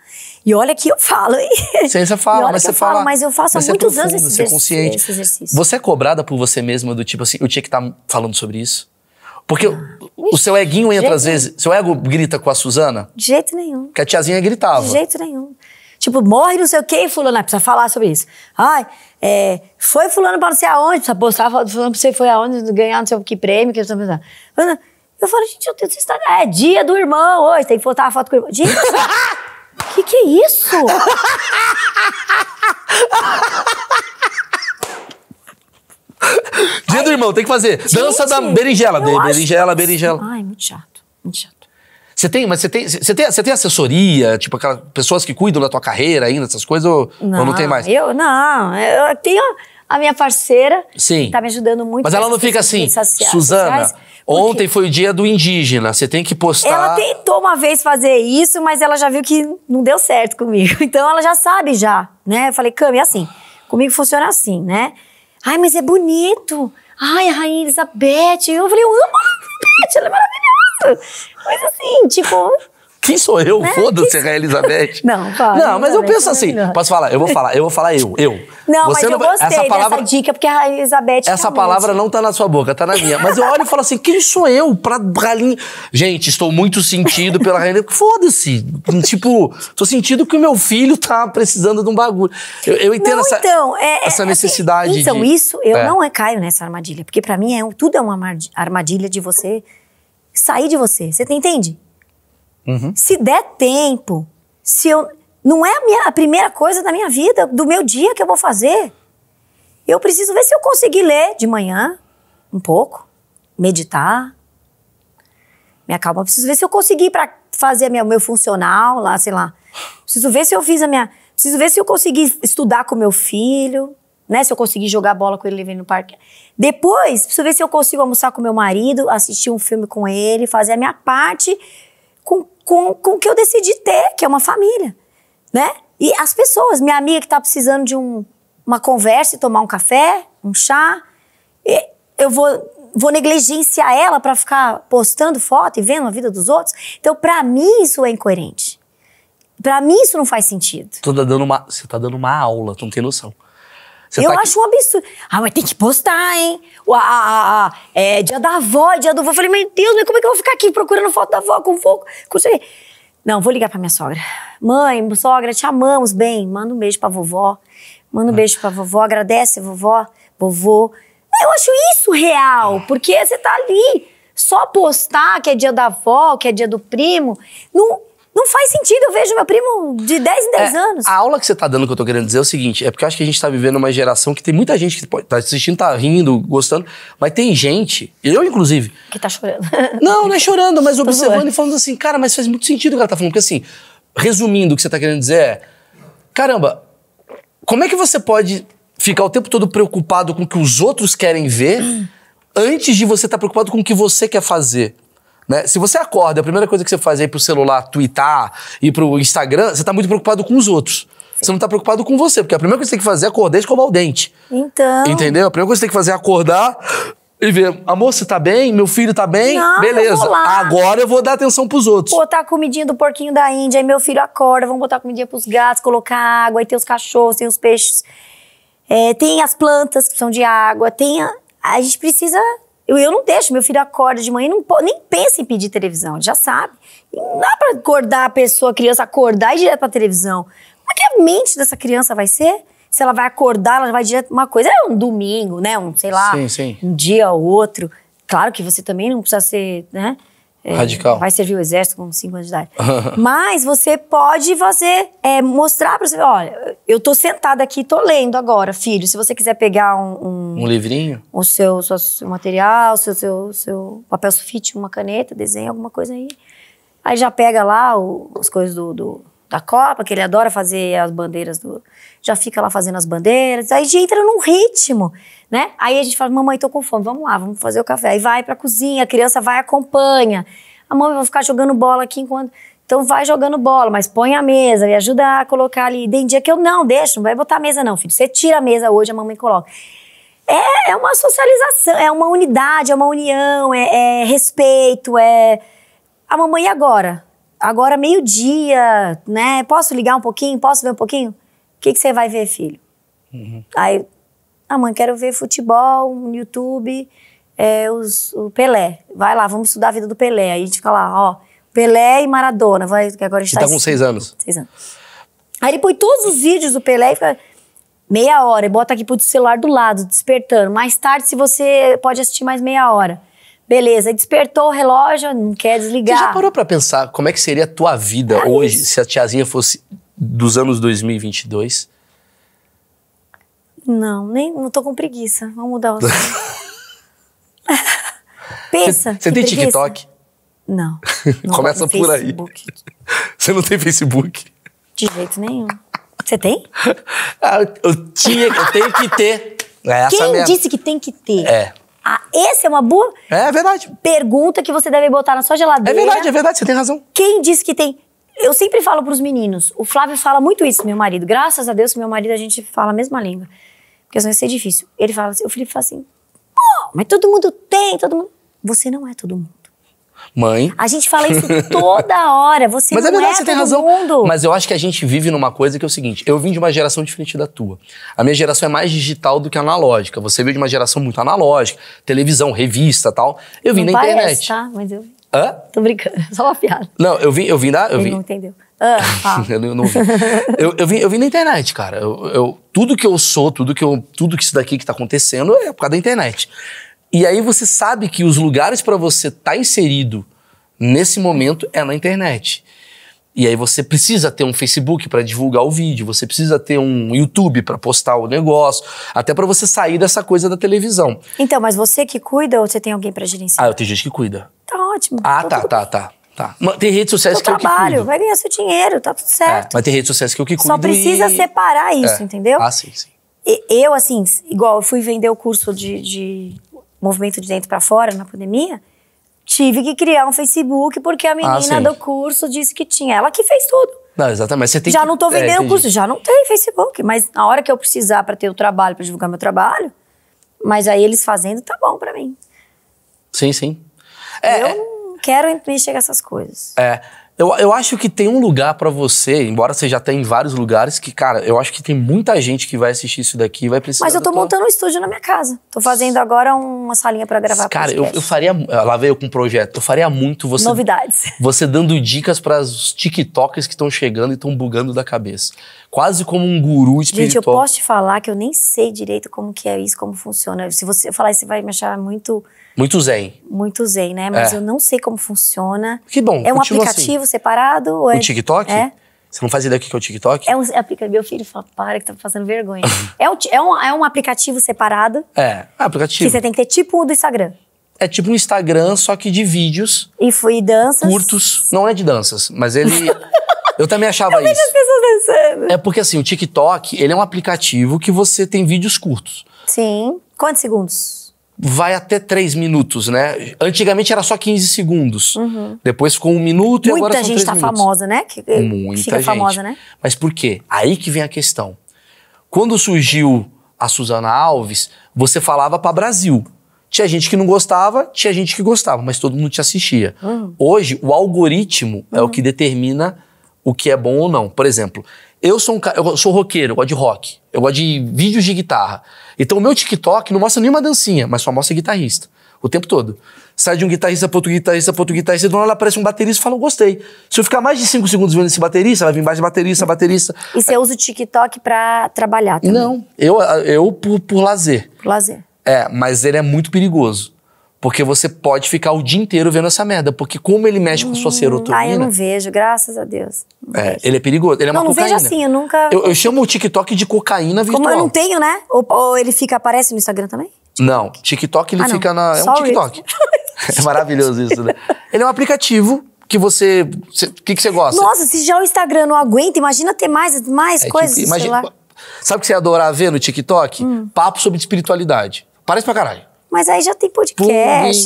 E olha que eu falo, hein? Sim, você fala, mas você fala. fala. Mas eu faço mas há é muitos é profundo, anos esse, você é consciente. esse exercício. Você é cobrada por você mesma do tipo assim, eu tinha que estar tá falando sobre isso? Porque ah. O seu eguinho entra às vezes. Nenhum. Seu ego grita com a Suzana? De jeito nenhum. Porque a tiazinha gritava. De jeito nenhum. Tipo, morre não sei o quê, fulano. Ah, precisa falar sobre isso. Ai, é, foi fulano pra não sei aonde. Precisa postar fulano pra você foi aonde, ganhar não sei o que prêmio. Que eu, tô eu falo, gente, eu tenho que estar... É dia do irmão hoje, tem que botar a foto com o irmão. Gente, o que que é isso? Dia Ai, do irmão, tem que fazer. Gente, Dança da berinjela. De, berinjela, berinjela. Ai, muito chato, muito chato. Você tem, mas você tem, você tem, você tem assessoria, tipo aquelas pessoas que cuidam da tua carreira ainda, essas coisas, ou não, ou não tem mais? Eu não, eu tenho a minha parceira, Sim. que tá me ajudando muito. Mas ela não fica assim, Suzana. Ontem foi o dia do indígena, você tem que postar. Ela tentou uma vez fazer isso, mas ela já viu que não deu certo comigo. Então ela já sabe já, né? Eu falei, Cami, é assim. Comigo funciona assim, né? Ai, mas é bonito. Ai, a Rainha Elizabeth. Eu falei, eu amo a Elizabeth, ela é maravilhosa. Mas assim, tipo, quem sou eu? Né? Foda-se, Rainha Elizabeth. não, fala. Não, mas eu penso assim. Melhor. Posso falar? Eu vou falar, eu vou falar eu. Eu. Não, Você mas não eu gostei essa palavra, dessa dica, porque a Rainha Elizabeth. Essa palavra não tá na sua boca, tá na minha. Mas eu olho e falo assim: quem sou eu pra galinha... Gente, estou muito sentido pela Rainha. Foda-se. Tipo, tô sentindo que o meu filho tá precisando de um bagulho. Eu, eu entendo não, essa, então, é, é essa assim, necessidade. Assim, então, de... isso, eu é. não é caio nessa armadilha, porque para mim é, tudo é uma armadilha de você sair de você. Você entende? Uhum. Se der tempo, se eu não é a, minha, a primeira coisa da minha vida, do meu dia que eu vou fazer. Eu preciso ver se eu consegui ler de manhã um pouco, meditar. me calma, preciso ver se eu consegui para fazer minha, meu funcional lá, sei lá. Preciso ver se eu fiz a minha, preciso ver se eu consegui estudar com meu filho, né? Se eu consegui jogar bola com ele no parque. Depois, preciso ver se eu consigo almoçar com meu marido, assistir um filme com ele, fazer a minha parte com com, com o que eu decidi ter, que é uma família, né? E as pessoas, minha amiga que está precisando de um, uma conversa e tomar um café, um chá, eu vou, vou negligenciar ela para ficar postando foto e vendo a vida dos outros. Então, para mim, isso é incoerente. Para mim, isso não faz sentido. Tô tá dando uma, você tá dando uma aula, tu não tem noção. Você eu tá acho um absurdo. Ah, mas tem que postar, hein? O, a, a, a, é, dia da avó, dia do avô. Eu falei, meu Deus, mas como é que eu vou ficar aqui procurando foto da avó com fogo? Com Não, vou ligar pra minha sogra. Mãe, sogra, te amamos bem. Manda um beijo pra vovó. Manda um ah. beijo pra vovó. Agradece, vovó, vovô. Eu acho isso real, porque você tá ali. Só postar que é dia da avó, que é dia do primo, não não faz sentido, eu vejo meu primo de 10 em 10 é, anos. A aula que você tá dando, que eu tô querendo dizer, é o seguinte: é porque eu acho que a gente tá vivendo uma geração que tem muita gente que pode, tá assistindo, tá rindo, gostando, mas tem gente, eu inclusive. Que tá chorando. Não, não é chorando, mas observando e falando assim, cara, mas faz muito sentido o que ela tá falando. Porque assim, resumindo, o que você tá querendo dizer é: caramba, como é que você pode ficar o tempo todo preocupado com o que os outros querem ver? Hum. antes de você estar tá preocupado com o que você quer fazer. Né? Se você acorda, a primeira coisa que você faz é ir pro celular, twittar, ir pro Instagram, você tá muito preocupado com os outros. Você não tá preocupado com você, porque a primeira coisa que você tem que fazer é acordar e escovar o dente. Então. Entendeu? A primeira coisa que você tem que fazer é acordar e ver, amor, você tá bem? Meu filho tá bem? Não, Beleza. Eu Agora eu vou dar atenção pros outros. Botar a comidinha do porquinho da Índia, aí meu filho acorda, vamos botar a comidinha pros gatos, colocar água, aí tem os cachorros, tem os peixes. É, tem as plantas que são de água, tem. A, a gente precisa eu, eu não deixo, meu filho acorda de manhã, não, nem pensa em pedir televisão, já sabe. Não dá pra acordar a pessoa, a criança, acordar e ir direto pra televisão. Como é que a mente dessa criança vai ser? Se ela vai acordar, ela vai direto. Uma coisa é um domingo, né? Um, sei lá, sim, sim. um dia ou outro. Claro que você também não precisa ser, né? É, Radical. Vai servir o exército com 5 anos de idade. Mas você pode fazer, é, mostrar para você, olha, eu tô sentada aqui, tô lendo agora, filho. Se você quiser pegar um... Um, um livrinho? O seu, seu, seu material, seu, seu, seu papel sulfite, uma caneta, desenho, alguma coisa aí. Aí já pega lá o, as coisas do, do da Copa, que ele adora fazer as bandeiras do. Já fica lá fazendo as bandeiras, aí gente entra num ritmo, né? Aí a gente fala: mamãe, tô com fome, vamos lá, vamos fazer o café. Aí vai pra cozinha, a criança vai, acompanha. A ah, mãe vai ficar jogando bola aqui enquanto. Então vai jogando bola, mas põe a mesa, me ajuda a colocar ali. Tem dia que eu não deixo, não vai botar a mesa não, filho. Você tira a mesa hoje, a mamãe coloca. É, é uma socialização, é uma unidade, é uma união, é, é respeito, é... A ah, mamãe agora? agora meio-dia, né? Posso ligar um pouquinho? Posso ver um pouquinho? O que, que você vai ver, filho? Uhum. Aí, ah, mãe, quero ver futebol, no YouTube, é, os, o Pelé. Vai lá, vamos estudar a vida do Pelé. Aí a gente fica lá, ó, Pelé e Maradona. Vai, que agora está. Então, tá com seis anos. Seis anos. Aí ele põe todos os vídeos do Pelé e fica meia hora, e bota aqui pro celular do lado, despertando. Mais tarde, se você pode assistir mais meia hora. Beleza, despertou o relógio, não quer desligar. Você já parou para pensar como é que seria a tua vida ah, hoje isso. se a tiazinha fosse dos anos 2022? Não, nem não tô com preguiça. Vamos mudar o Pensa. Você tem preguiça? TikTok? Não. não Começa por aí. Você não tem Facebook? De jeito nenhum. Você tem? Ah, eu tinha, eu tenho que ter. É Quem disse que tem que ter? É. Ah, essa é uma boa. É verdade. Pergunta que você deve botar na sua geladeira. É verdade, é verdade, você tem razão. Quem disse que tem. Eu sempre falo para os meninos, o Flávio fala muito isso, meu marido. Graças a Deus, meu marido, a gente fala a mesma língua. Porque senão ia ser difícil. Ele fala assim, o Felipe fala assim, pô, mas todo mundo tem, todo mundo. Você não é todo mundo mãe. A gente fala isso toda hora. Você Mas é não é verdade, é você tem razão. Mundo. Mas eu acho que a gente vive numa coisa que é o seguinte: eu vim de uma geração diferente da tua. A minha geração é mais digital do que analógica. Você veio de uma geração muito analógica, televisão, revista tal. Eu vim não da parece, internet. Tá? Mas eu... Hã? Tô brincando, só uma piada. Não, eu vim, eu vim da. Eu Ele não entendeu. Ah, ah. eu não, não vi. Eu, eu, vim, eu vim da internet, cara. Eu, eu, tudo que eu sou, tudo que, eu, tudo que isso daqui que tá acontecendo é por causa da internet. E aí você sabe que os lugares para você estar tá inserido nesse momento é na internet. E aí você precisa ter um Facebook para divulgar o vídeo, você precisa ter um YouTube para postar o negócio, até para você sair dessa coisa da televisão. Então, mas você que cuida ou você tem alguém para gerenciar? Ah, eu tenho gente que cuida. Tá ótimo. Ah, tá, tudo... tá, tá, tá, Tem redes sociais que trabalho, eu que cuido. vai ganhar seu dinheiro, tá tudo é, certo. É, mas tem redes sociais que eu que cuido. Só precisa e... separar isso, é. entendeu? Ah, sim, sim. E, eu, assim, igual eu fui vender o curso de, de movimento de dentro para fora na pandemia, tive que criar um Facebook porque a ah, menina ah, do curso disse que tinha. Ela que fez tudo. Não, exatamente. Você tem já que... não estou é, vendendo é, curso, já não tem Facebook. Mas na hora que eu precisar para ter o trabalho, para divulgar meu trabalho, mas aí eles fazendo, tá bom para mim. Sim, sim. É, eu é. não quero mexer com essas coisas. É. Eu, eu acho que tem um lugar para você, embora você já tenha em vários lugares, que, cara, eu acho que tem muita gente que vai assistir isso daqui vai precisar. Mas eu tô tua... montando um estúdio na minha casa. Tô fazendo agora uma salinha para gravar Cara, eu, eu, faria. Ah, lá veio com um projeto. Eu faria muito você. Novidades. Você dando dicas para os TikToks que estão chegando e estão bugando da cabeça quase como um guru espiritual. Gente, eu posso te falar que eu nem sei direito como que é isso, como funciona. Se você falar isso, você vai me achar muito... Muito zen. Muito zen, né? Mas é. eu não sei como funciona. Que bom, É um assim. aplicativo assim. separado? Ou é... O TikTok? É. Você não faz ideia do que é o TikTok? É um é aplicativo. Meu filho fala, para que tá passando vergonha. é, um, é, um, é um aplicativo separado. É, é um aplicativo. Que você tem que ter tipo o do Instagram. É tipo um Instagram, só que de vídeos. E fui danças. Curtos. Não é de danças, mas ele. Eu também achava eu isso. Vejo as pessoas dançando. É porque assim, o TikTok, ele é um aplicativo que você tem vídeos curtos. Sim. Quantos segundos? Vai até 3 minutos, né? Antigamente era só 15 segundos. Uhum. Depois ficou um minuto Muita e agora são 3 tá minutos. Muita gente tá famosa, né? Muita gente. famosa, né? Mas por quê? Aí que vem a questão. Quando surgiu a Suzana Alves, você falava para Brasil. Tinha gente que não gostava, tinha gente que gostava, mas todo mundo te assistia. Uhum. Hoje, o algoritmo uhum. é o que hum. determina o que é bom ou não. Por exemplo, eu sou um eu sou roqueiro, eu gosto de rock, eu gosto de vídeos de guitarra. Então o meu TikTok não mostra nenhuma dancinha, mas só mostra guitarrista. O tempo todo. Sai de um guitarrista para outro guitarrista para outro guitarrista, do nada aparece um baterista e fala, gostei. Se eu ficar mais de cinco segundos vendo esse baterista, vai vir mais baterista, baterista. E você usa o TikTok para trabalhar também? Não, eu, eu por, por lazer. Por lazer. É, mas ele é muito perigoso. Porque você pode ficar o dia inteiro vendo essa merda. Porque como ele mexe com a sua hum, serotonina... Ah, eu não vejo, graças a Deus. É, ele é perigoso. Ele é não, uma não cocaína. vejo assim, eu nunca... Eu, eu, chamo o TikTok de cocaína virtual. Como eu não tenho, né? Ou, ou ele fica, aparece no Instagram também? Não, TikTok ele ah, não. fica na... É um TikTok. é maravilhoso isso, né? Ele é um aplicativo que você... O que, que você gosta? Nossa, se já o Instagram não aguenta, imagina ter mais, mais é, tipo, coisas tipo, imagina, Sabe o que você ia adorar ver no TikTok? Hum. Papo sobre espiritualidade. Parece pra caralho. Mas aí já tem podcast,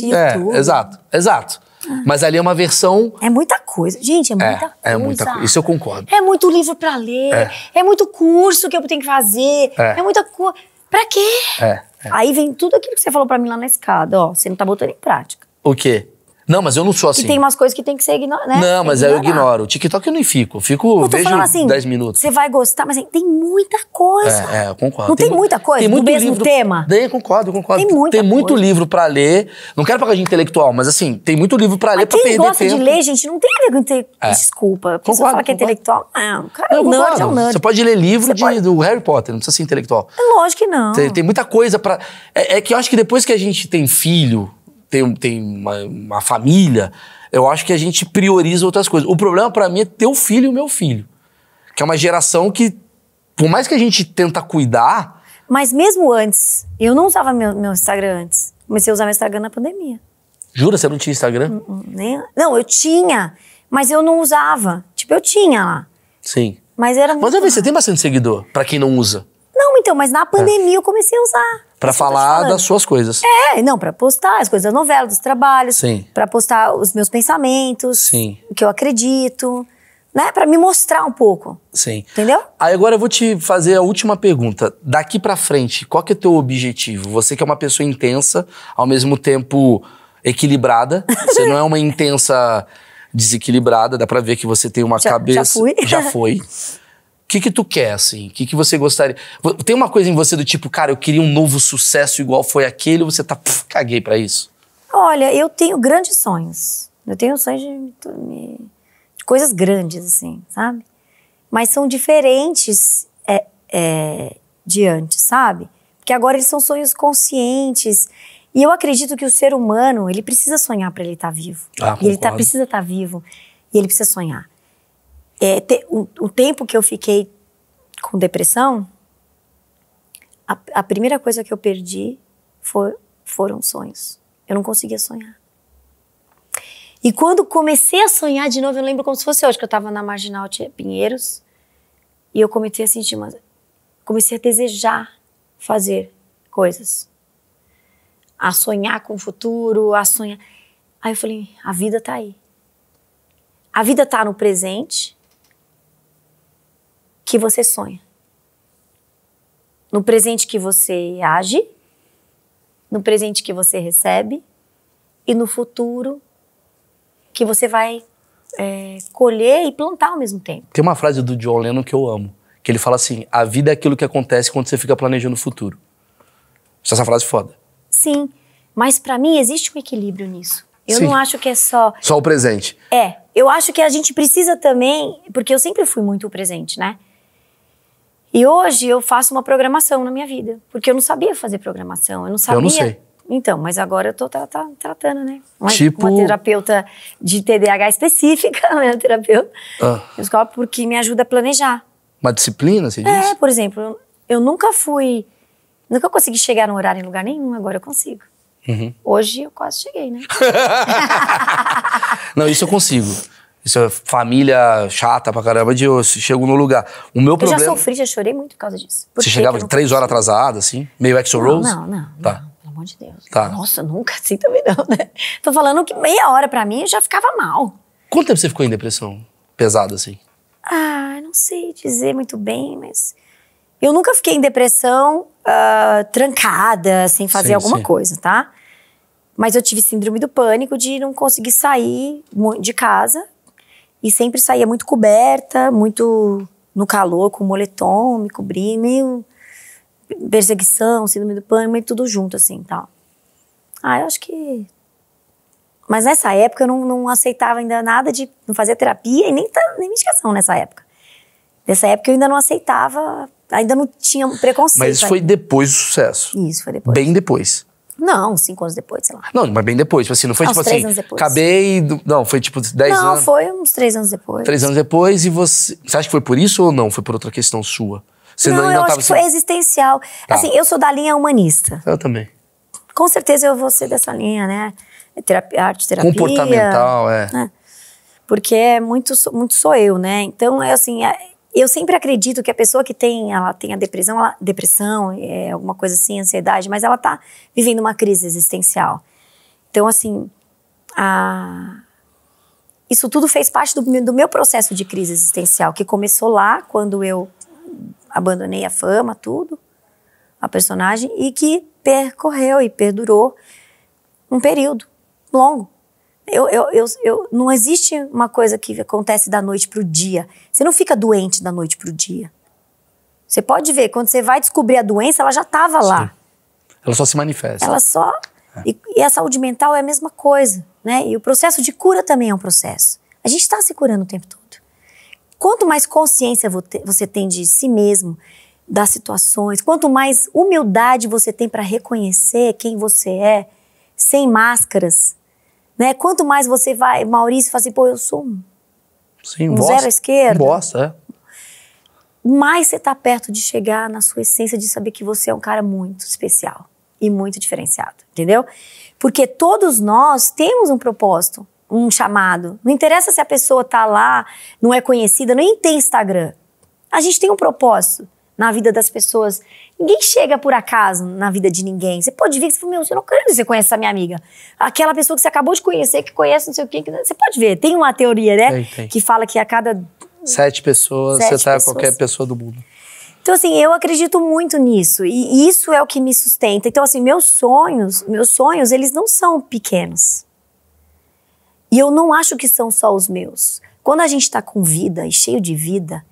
Pum, é, YouTube. exato, exato. Ah. Mas ali é uma versão. É muita coisa. Gente, é, é muita é, coisa. É muita coisa. Isso eu concordo. É muito livro para ler, é. é. muito curso que eu tenho que fazer, é, é muita coisa. Pra quê? É, é. Aí vem tudo aquilo que você falou para mim lá na escada, ó. Você não tá botando em prática. O quê? Não, mas eu não sou assim. E tem umas coisas que tem que ser ignoradas, né? Não, mas aí eu ignoro. O TikTok eu nem fico. Eu fico, eu vejo assim, 10 minutos. Você vai gostar, mas tem muita coisa. É, é eu concordo. Não tem, tem muita coisa tem muito do mesmo livro, tema? Tem, concordo, concordo. Tem, muita tem muito coisa. livro pra ler. Não quero pagar de intelectual, mas assim, tem muito livro pra ler mas pra perder tempo. quem gosta de ler, gente, não tem a ver com... É. Desculpa. Porque concordo, você fala que é intelectual. Não, cara, não, é um Você pode ler livro de, pode... do Harry Potter, não precisa ser intelectual. É lógico que não. Tem, tem muita coisa pra... É, é que eu acho que depois que a gente tem filho tem, tem uma, uma família, eu acho que a gente prioriza outras coisas. O problema para mim é teu filho e o meu filho. Que é uma geração que, por mais que a gente tenta cuidar. Mas mesmo antes, eu não usava meu, meu Instagram antes. Comecei a usar meu Instagram na pandemia. Jura? Você não tinha Instagram? Não, nem, não, eu tinha, mas eu não usava. Tipo, eu tinha lá. Sim. Mas era Mas você tem bastante seguidor, para quem não usa. Não, então, mas na é. pandemia eu comecei a usar. Pra falar das suas coisas. É, não, pra postar as coisas da novela, dos trabalhos. Sim. Pra postar os meus pensamentos. Sim. O que eu acredito. Né? Pra me mostrar um pouco. Sim. Entendeu? Aí agora eu vou te fazer a última pergunta. Daqui pra frente, qual que é o teu objetivo? Você que é uma pessoa intensa, ao mesmo tempo equilibrada. Você não é uma intensa desequilibrada. Dá pra ver que você tem uma já, cabeça... Já fui. Já foi. que que tu quer, assim? O que que você gostaria? Tem uma coisa em você do tipo, cara, eu queria um novo sucesso igual foi aquele, ou você tá, puf, caguei para isso? Olha, eu tenho grandes sonhos. Eu tenho sonhos de, de coisas grandes, assim, sabe? Mas são diferentes é, é, de antes, sabe? Porque agora eles são sonhos conscientes. E eu acredito que o ser humano, ele precisa sonhar para ele estar tá vivo. Ah, e ele tá, precisa estar tá vivo. E ele precisa sonhar é, te, o, o, tempo que eu fiquei com depressão, a, a primeira coisa que eu perdi foi, foram sonhos. Eu não conseguia sonhar. E quando comecei a sonhar de novo, eu lembro como se fosse hoje, que eu estava na Marginal Pinheiros, e eu comecei a sentir uma... Comecei a desejar fazer coisas. A sonhar com o futuro, a sonhar... Aí eu falei, a vida tá aí. A vida tá no presente, que você sonha, no presente que você age, no presente que você recebe e no futuro que você vai é, colher e plantar ao mesmo tempo. Tem uma frase do John Lennon que eu amo, que ele fala assim: a vida é aquilo que acontece quando você fica planejando o futuro. Essa é frase é foda. Sim, mas para mim existe um equilíbrio nisso. Eu Sim. não acho que é só. Só o presente. É. Eu acho que a gente precisa também, porque eu sempre fui muito o presente, né? E hoje eu faço uma programação na minha vida, porque eu não sabia fazer programação, eu não sabia. Eu não sei. Então, mas agora eu tô tá, tá tratando, né? Uma, tipo... uma terapeuta de TDAH específica, né? Terapeuta. Ah. porque me ajuda a planejar. Uma disciplina, você é, diz? É, por exemplo, eu nunca fui... Nunca consegui chegar no horário em lugar nenhum, agora eu consigo. Uhum. Hoje eu quase cheguei, né? não, isso eu consigo. Isso é família chata pra caramba de eu chego no lugar. O meu eu problema... Eu já sofri, já chorei muito por causa disso. Por Você chegava três horas atrasada, assim? Meio exo Rose? Não, não, não. Tá. Não, pelo amor de Deus. Tá. Nossa, nunca assim também não, né? Tô falando que meia hora pra mim eu já ficava mal. Quanto tempo você ficou em depressão pesada assim? Ah, não sei dizer muito bem, mas eu nunca fiquei em depressão uh, trancada, sem fazer sim, alguma sim. coisa, tá? Mas eu tive síndrome do pânico de não conseguir sair de casa e sempre saía muito coberta, muito no calor, com moletom, me cobrindo, meio perseguição, síndrome do pânico, meio tudo junto, assim, tal. Ah, eu acho que... Mas nessa época eu não, não aceitava ainda nada de... Não fazia terapia e nem, nem medicação nessa época. Nessa época eu ainda não aceitava, ainda não tinha preconceito. Mas isso ainda. foi depois do sucesso. Isso, foi depois. Bem depois. Não, cinco anos depois, sei lá. Não, mas bem depois. Tipo assim, não foi ah, tipo três assim. Anos depois. Acabei. Do... Não, foi tipo dez não, anos. Não, foi uns três anos depois. Três anos depois, e você. Você acha que foi por isso ou não? Foi por outra questão sua? Você não, não eu acho que assim foi existencial. Tá. Assim, eu sou da linha humanista. Eu também. Com certeza eu vou ser dessa linha, né? É terapia, arte, terapia. Comportamental, é. Né? Porque é muito, muito sou eu, né? Então, é assim, é, eu sempre acredito que a pessoa que tem, ela tem a depressão, ela, depressão, é, alguma coisa assim, ansiedade, mas ela está vivendo uma crise existencial. Então, assim, a, isso tudo fez parte do, do, meu processo de crise existencial, que começou lá, quando eu abandonei a fama, tudo, a personagem, e que percorreu e perdurou um período longo eu, eu, eu, eu, não existe uma coisa que acontece da noite para o dia. Você não fica doente da noite para o dia. Você pode ver, quando você vai descobrir a doença, ela já estava lá. Ela só se manifesta. Ela só. É. E, e, a saúde mental é a mesma coisa. Né? E o processo de cura também é um processo. A gente está se curando o tempo todo. Quanto mais consciência você tem de si mesmo, das situações, quanto mais humildade você tem para reconhecer quem você é, sem máscaras, né? Quanto mais você vai, Maurício, fala assim, pô, eu sou um, Sim, um bosta, zero à esquerda. Um bosta, é. Mais você tá perto de chegar na sua essência de saber que você é um cara muito especial e muito diferenciado, entendeu? Porque todos nós temos um propósito, um chamado. Não interessa se a pessoa tá lá, não é conhecida, nem tem Instagram. A gente tem um propósito na vida das pessoas. Ninguém chega por acaso na vida de ninguém. Você pode ver que você fala, meu, eu não quero, que você conhece essa minha amiga. Aquela pessoa que você acabou de conhecer, que conhece não sei o quê. Que... Você pode ver. Tem uma teoria, né? Tem, tem. Que fala que a cada... Sete pessoas, Sete você tá pessoas. qualquer pessoa do mundo. Então, assim, eu acredito muito nisso. E isso é o que me sustenta. Então, assim, meus sonhos, meus sonhos, eles não são pequenos. E eu não acho que são só os meus. Quando a gente está com vida e cheio de vida,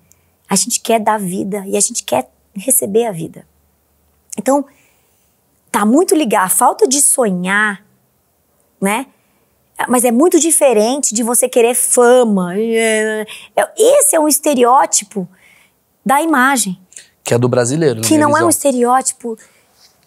a gente quer dar vida e a gente quer receber a vida. Então, tá muito ligado a falta de sonhar, né? Mas é muito diferente de você querer fama. É, esse é um estereótipo da imagem. Que é do brasileiro. Né, que não é um estereótipo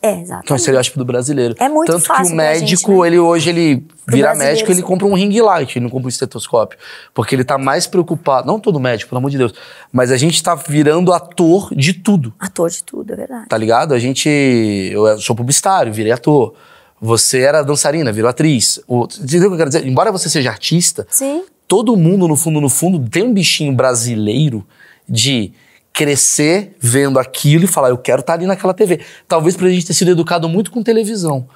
é, exato. Que é um estereótipo do brasileiro. É muito Tanto fácil que o médico, gente, né? ele hoje, ele Pro vira médico, ele compra um ring light, ele não compra um estetoscópio. Porque ele tá mais preocupado, não todo médico, pelo amor de Deus, mas a gente tá virando ator de tudo. Ator de tudo, é verdade. Tá ligado? A gente, eu sou publicitário, virei ator. Você era dançarina, virou atriz. O, entendeu o que eu quero dizer? Embora você seja artista, sim. todo mundo, no fundo, no fundo, tem um bichinho brasileiro de crescer vendo aquilo e falar, eu quero estar tá ali naquela TV. Talvez para a gente ter sido educado muito com televisão.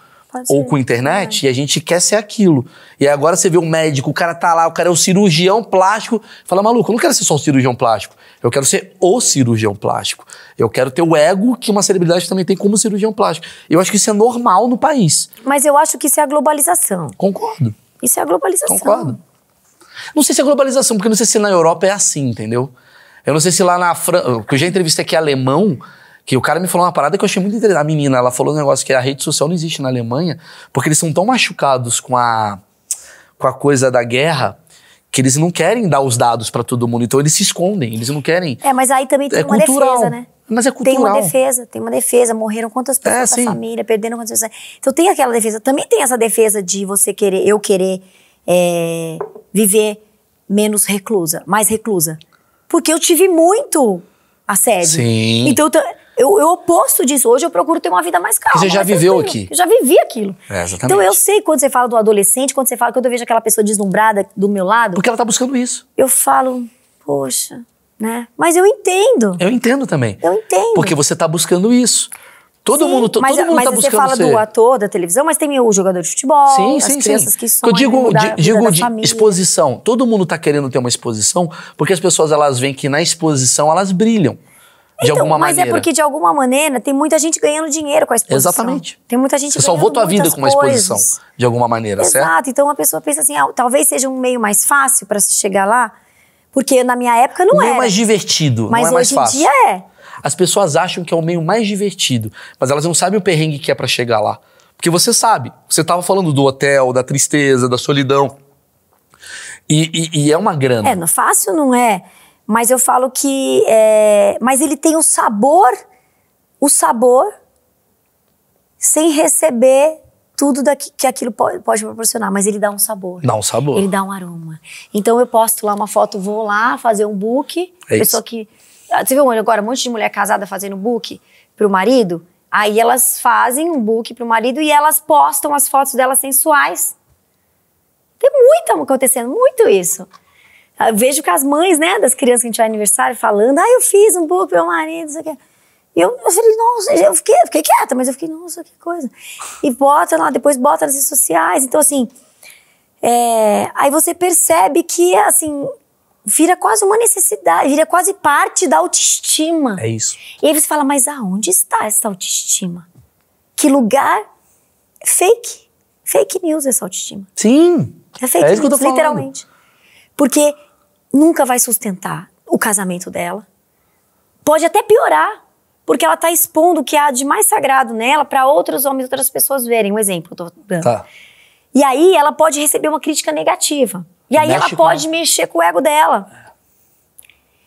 ou com internet, é. e a gente quer ser aquilo. E agora você vê um médico, o cara tá lá, o cara é o cirurgião plástico. Fala, maluco, eu não quero ser só um cirurgião plástico. Eu quero ser o cirurgião plástico. Eu quero ter o ego que uma celebridade também tem como cirurgião plástico. Eu acho que isso é normal no país. Mas eu acho que isso é a globalização. Concordo. Isso é a globalização. Concordo. Não sei se é globalização, porque não sei se na Europa é assim, entendeu? Eu não sei se lá na França. Porque eu já entrevistei aqui é alemão, que o cara me falou uma parada que eu achei muito interessante. A menina, ela falou um negócio que a rede social não existe na Alemanha, porque eles são tão machucados com a, com a coisa da guerra que eles não querem dar os dados para todo mundo. Então eles se escondem, eles não querem. É, mas aí também tem é uma cultural. defesa, né? Mas é cultural. Tem uma defesa, tem uma defesa. Morreram quantas pessoas é, da família, perderam quantas pessoas. Então tem aquela defesa. Também tem essa defesa de você querer, eu querer é, viver menos reclusa, mais reclusa. Porque eu tive muito assédio. Sim. Então, eu, eu oposto disso. Hoje eu procuro ter uma vida mais calma. Você já viveu aqui. Eu já vivi aquilo. É, exatamente. Então eu sei quando você fala do adolescente, quando você fala, quando eu vejo aquela pessoa deslumbrada do meu lado. Porque ela tá buscando isso. Eu falo, poxa, né? Mas eu entendo. Eu entendo também. Eu entendo. Porque você tá buscando isso. Todo sim, mundo, tá- todo mas, mundo mas tá buscando você fala ser. do ator da televisão, mas tem o jogador de futebol, sim, as sim, crianças sim. que são. Eu digo, mudar, digo de família. exposição. Todo mundo está querendo ter uma exposição, porque as pessoas elas veem que na exposição elas brilham. De alguma então, alguma mas é maneira. é porque, de alguma maneira, tem muita gente ganhando dinheiro com a exposição. Exatamente. Tem muita gente Você salvou tua vida com uma exposição, de alguma maneira, Exato. certo? Exato. Então, a pessoa pensa assim, ah, talvez seja um meio mais fácil para se chegar lá, porque na minha época não é. Um meio mais divertido, mas não é mais fácil. Mas hoje em dia é. As pessoas acham que é o meio mais divertido, mas elas não sabem o perrengue que é para chegar lá. Porque você sabe, você estava falando do hotel, da tristeza, da solidão. E, e, e é uma grana. É, não fácil não é, mas eu falo que. É... mas ele tem o sabor, o sabor, sem receber tudo daqui, que aquilo pode, pode, proporcionar, mas ele dá um sabor. Dá um sabor. Ele dá um aroma. Então eu posto lá uma foto, vou lá fazer um book, é pessoa isso. que ah, você viu agora um monte de mulher casada fazendo book pro marido? Aí elas fazem um book pro marido e elas postam as fotos delas sensuais. Tem muito acontecendo, muito isso. Eu ah, vejo que as mães, né, das crianças que a gente vai aniversário falando, ah, eu fiz um book pro meu marido, isso aqui. E eu, eu falei, nossa, eu fiquei, eu fiquei quieta, mas eu fiquei, nossa, que coisa. E bota lá, depois bota nas redes sociais. Então, assim, é, aí você percebe que, assim, vira quase uma necessidade, vira quase parte da autoestima. É isso. E aí você fala, mas aonde está essa autoestima? Que lugar é fake? Fake news essa autoestima. Sim. É fake é isso news, que eu tô falando. literalmente. Porque nunca vai sustentar o casamento dela. Pode até piorar, porque ela tá expondo o que há de mais sagrado nela para outros homens, outras pessoas verem. Um exemplo, eu tô dando. Tá. E aí ela pode receber uma crítica negativa. E aí ela pode com... mexer com o ego dela.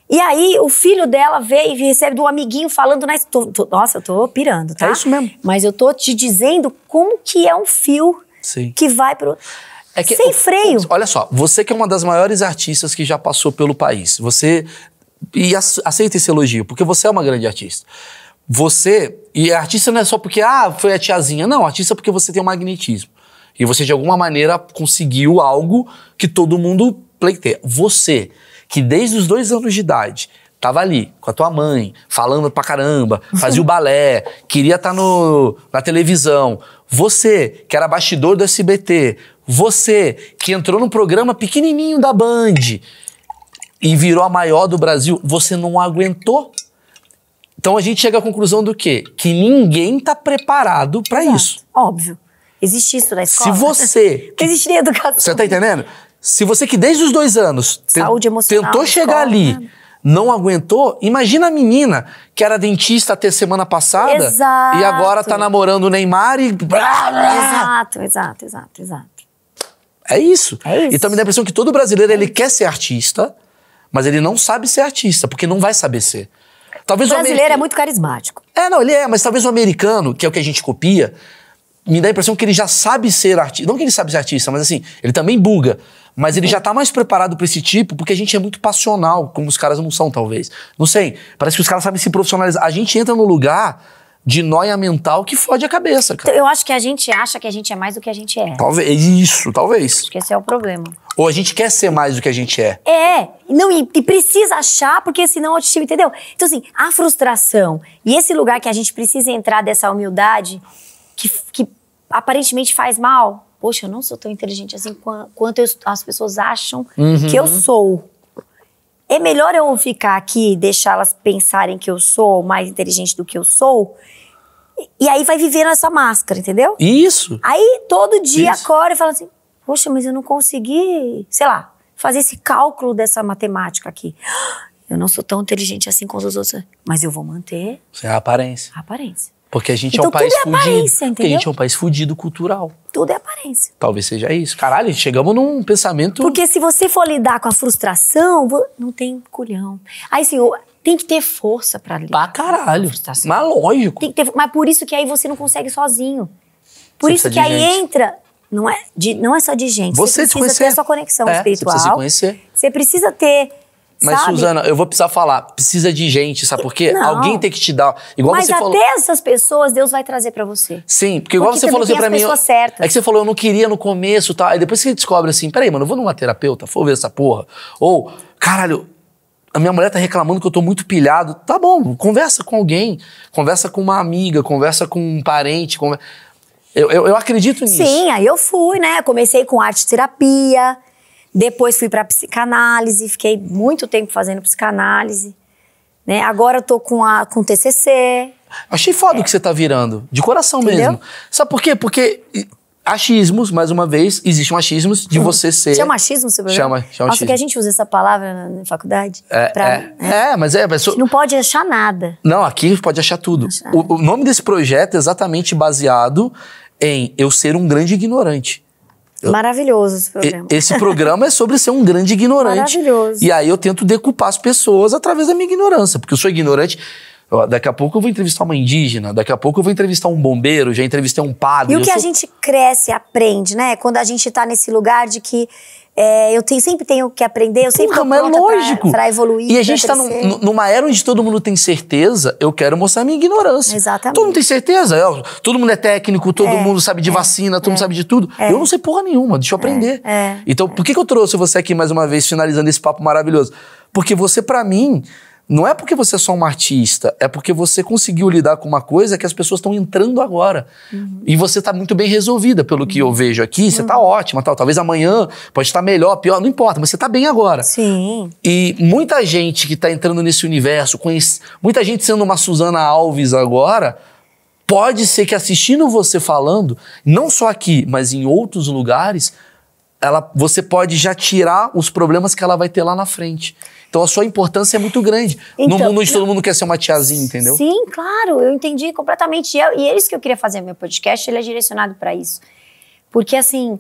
E aí o filho dela veio e recebe do amiguinho falando na tô, tô, nossa, eu tô pirando, tá? É isso mesmo. Mas eu tô te dizendo como que é um fio Sim. que vai pro é que, sem freio. Olha só, você que é uma das maiores artistas que já passou pelo país, você e aceita esse elogio, porque você é uma grande artista. Você e artista não é só porque ah, foi a tiazinha, não, artista é porque você tem um magnetismo. E você, de alguma maneira, conseguiu algo que todo mundo pleiteia. Você, que desde os dois anos de idade tava ali com a tua mãe, falando pra caramba, fazia o balé, queria estar tá na televisão. Você, que era bastidor do SBT, você, que entrou num programa pequenininho da Band e virou a maior do Brasil, você não aguentou? Então a gente chega à conclusão do quê? Que ninguém tá preparado para isso. Óbvio. Existe isso na escola? Se você. que, existe educação. Você tá entendendo? Se você que desde os dois anos emocional. tentou chegar escola, ali, né? não aguentou, imagina a menina que era dentista até semana passada exato. e agora tá namorando o Neymar e. Exato, exato, exato, exato. É isso. é isso. Então me dá a impressão que todo brasileiro ele quer ser artista, mas ele não sabe ser artista, porque não vai saber ser. Talvez o brasileiro o americano... é muito carismático. É, não, ele é, mas talvez o americano, que é o que a gente copia, me dá a impressão que ele já sabe ser artista. Não que ele sabe ser artista, mas assim, ele também buga. Mas ele já tá mais preparado para esse tipo, porque a gente é muito passional, como os caras não são, talvez. Não sei. Parece que os caras sabem se profissionalizar. A gente entra no lugar de noia mental que fode a cabeça, cara. Eu acho que a gente acha que a gente é mais do que a gente é. Talvez. Isso, talvez. Acho que esse é o problema. Ou a gente quer ser mais do que a gente é. É. Não, e, e precisa achar, porque senão a é autoestima, entendeu? Então, assim, a frustração e esse lugar que a gente precisa entrar dessa humildade que, que aparentemente faz mal. Poxa, eu não sou tão inteligente assim quanto eu, as pessoas acham uhum. que eu sou. É melhor eu ficar aqui, deixá-las pensarem que eu sou mais inteligente do que eu sou. E, aí vai vivendo essa máscara, entendeu? Isso. Aí todo dia Isso. acorda e fala assim: Poxa, mas eu não consegui, sei lá, fazer esse cálculo dessa matemática aqui. Eu não sou tão inteligente assim quanto os outros, mas eu vou manter. Isso é a aparência. A aparência. Porque a gente então, é um então, é país é fudido. Porque a gente é um país fudido cultural. Tudo é aparência. Talvez seja isso. Caralho, chegamos num pensamento. Porque se você for lidar com a frustração, não tem culhão. Aí, senhor, assim, tem que ter força para lidar. Pra caralho. frustração. Mas lógico. Tem que ter, mas por isso que aí você não consegue sozinho. Por você isso que aí gente. entra. Não é, de, não é só de gente. Você, você precisa ter a sua conexão é, espiritual. Você precisa se conhecer. Você precisa ter mas, sabe? Suzana, eu vou precisar falar. Precisa de gente, sabe por quê? Não. Alguém tem que te dar. Igual Mas você até falou... essas pessoas Deus vai trazer para você. Sim, porque igual porque você falou assim pra mim. Eu... É que você falou, eu não queria no começo, tá? Aí depois você descobre assim: peraí, mano, eu vou numa terapeuta, vou ver essa porra. Ou, caralho, a minha mulher tá reclamando que eu tô muito pilhado. Tá bom, conversa com alguém. Conversa com uma amiga, conversa com um parente. Conver... Eu, eu, eu acredito nisso. Sim, aí eu fui, né? Comecei com arte terapia. Depois fui para psicanálise, fiquei muito tempo fazendo psicanálise. Né? Agora eu tô com a com TCC. Achei foda é. o que é. você tá virando, de coração Entendeu? mesmo. Sabe por quê? Porque achismos, mais uma vez, existem um achismos de uhum. você ser. Chama achismo, seu problema? Chama, chama Acho que a gente usa essa palavra na, na faculdade. É, pra, é, né? é, mas é. Mas... Não pode achar nada. Não, aqui pode achar tudo. Achar o, o nome desse projeto é exatamente baseado em eu ser um grande ignorante. Maravilhoso esse programa. Esse programa é sobre ser um grande ignorante. Maravilhoso. E aí eu tento decupar as pessoas através da minha ignorância, porque eu sou ignorante. Daqui a pouco eu vou entrevistar uma indígena, daqui a pouco eu vou entrevistar um bombeiro, já entrevistei um padre. E o que sou... a gente cresce, aprende, né? Quando a gente tá nesse lugar de que é, eu tenho, sempre tenho que aprender, eu sempre Porra, mas é lógico. Pra, pra evoluir. E a gente está num, numa era onde todo mundo tem certeza, eu quero mostrar minha ignorância. Exatamente. Todo mundo tem certeza. Eu, todo mundo é técnico, todo é, mundo sabe de é, vacina, todo mundo é. sabe de tudo. É. Eu não sei porra nenhuma, deixa eu é. aprender. então, por que, que eu trouxe você aqui mais uma vez, finalizando esse papo maravilhoso? Porque você, para mim, não é porque você é só um artista, é porque você conseguiu lidar com uma coisa que as pessoas estão entrando agora. Uhum. E você está muito bem resolvida, pelo que eu uhum. vejo aqui. Você está uhum. ótima, tal. Talvez amanhã pode estar melhor, pior, não importa, mas você está bem agora. Sim. E muita gente que está entrando nesse universo, conhece, muita gente sendo uma Suzana Alves agora, pode ser que assistindo você falando, não só aqui, mas em outros lugares, ela, você pode já tirar os problemas que ela vai ter lá na frente. Então a sua importância é muito grande. Então, no mundo onde todo mundo quer ser uma tiazinha, entendeu? Sim, claro, eu entendi completamente. E, eu, é, e é isso que eu queria fazer meu podcast, ele é direcionado para isso. Porque assim,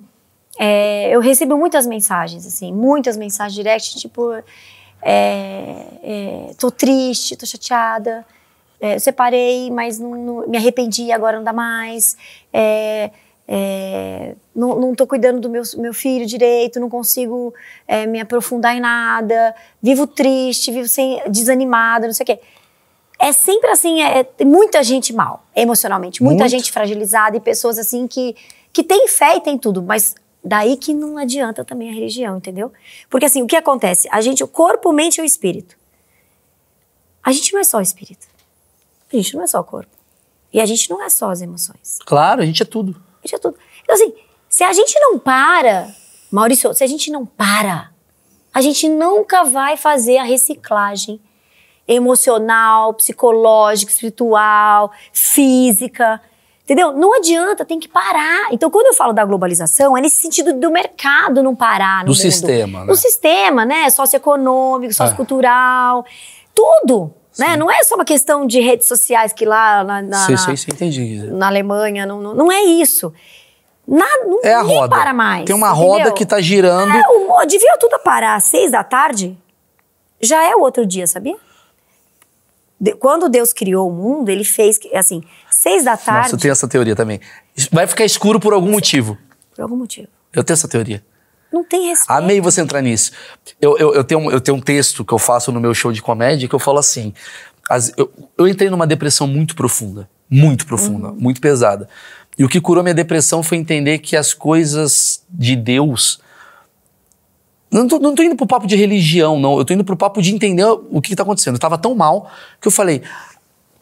é, eu recebo muitas mensagens, assim, muitas mensagens direct, tipo, é, é, tô triste, tô chateada, é, separei, mas não, não, me arrependi, agora não dá mais. É, é, não estou cuidando do meu, meu filho direito, não consigo é, me aprofundar em nada, vivo triste, vivo sem, desanimada, não sei o quê. É sempre assim, é, tem é muita gente mal, emocionalmente, muita Muito. gente fragilizada e pessoas assim que, que tem fé e tem tudo, mas daí que não adianta também a religião, entendeu? Porque assim, o que acontece? A gente, o corpo, mente e o espírito. A gente não é só o espírito. A gente não é só o corpo. E a gente não é só as emoções. Claro, a gente é tudo. Tinha é tudo. Então, assim, se a gente não para, Maurício, se a gente não para, a gente nunca vai fazer a reciclagem emocional, psicológica, espiritual, física. Entendeu? Não adianta, tem que parar. Então, quando eu falo da globalização, é nesse sentido do mercado não parar. do mundo. sistema, né? Do sistema, né? Socioeconômico, é. sociocultural, é. tudo. Né? Não é só uma questão de redes sociais que lá na, na, sim, sim, sim, entendi, na Alemanha, não, não, não é isso. Na, não é a roda. para mais. Tem uma entendeu? roda que tá girando. É, o, devia tudo parar às seis da tarde, já é o outro dia, sabia? De, quando Deus criou o mundo, ele fez, é assim, seis da tarde... Nossa, eu tenho essa teoria também. Vai ficar escuro por algum motivo. Por algum motivo. Eu tenho essa teoria. Não tem respeito. Amei você entrar nisso. Eu, eu, eu, tenho, eu tenho um texto que eu faço no meu show de comédia que eu falo assim. As, eu, eu entrei numa depressão muito profunda. Muito profunda, uhum. muito pesada. E o que curou minha depressão foi entender que as coisas de Deus. Não tô, não tô indo pro papo de religião, não. Eu tô indo pro papo de entender o que, que tá acontecendo. Eu tava tão mal que eu falei: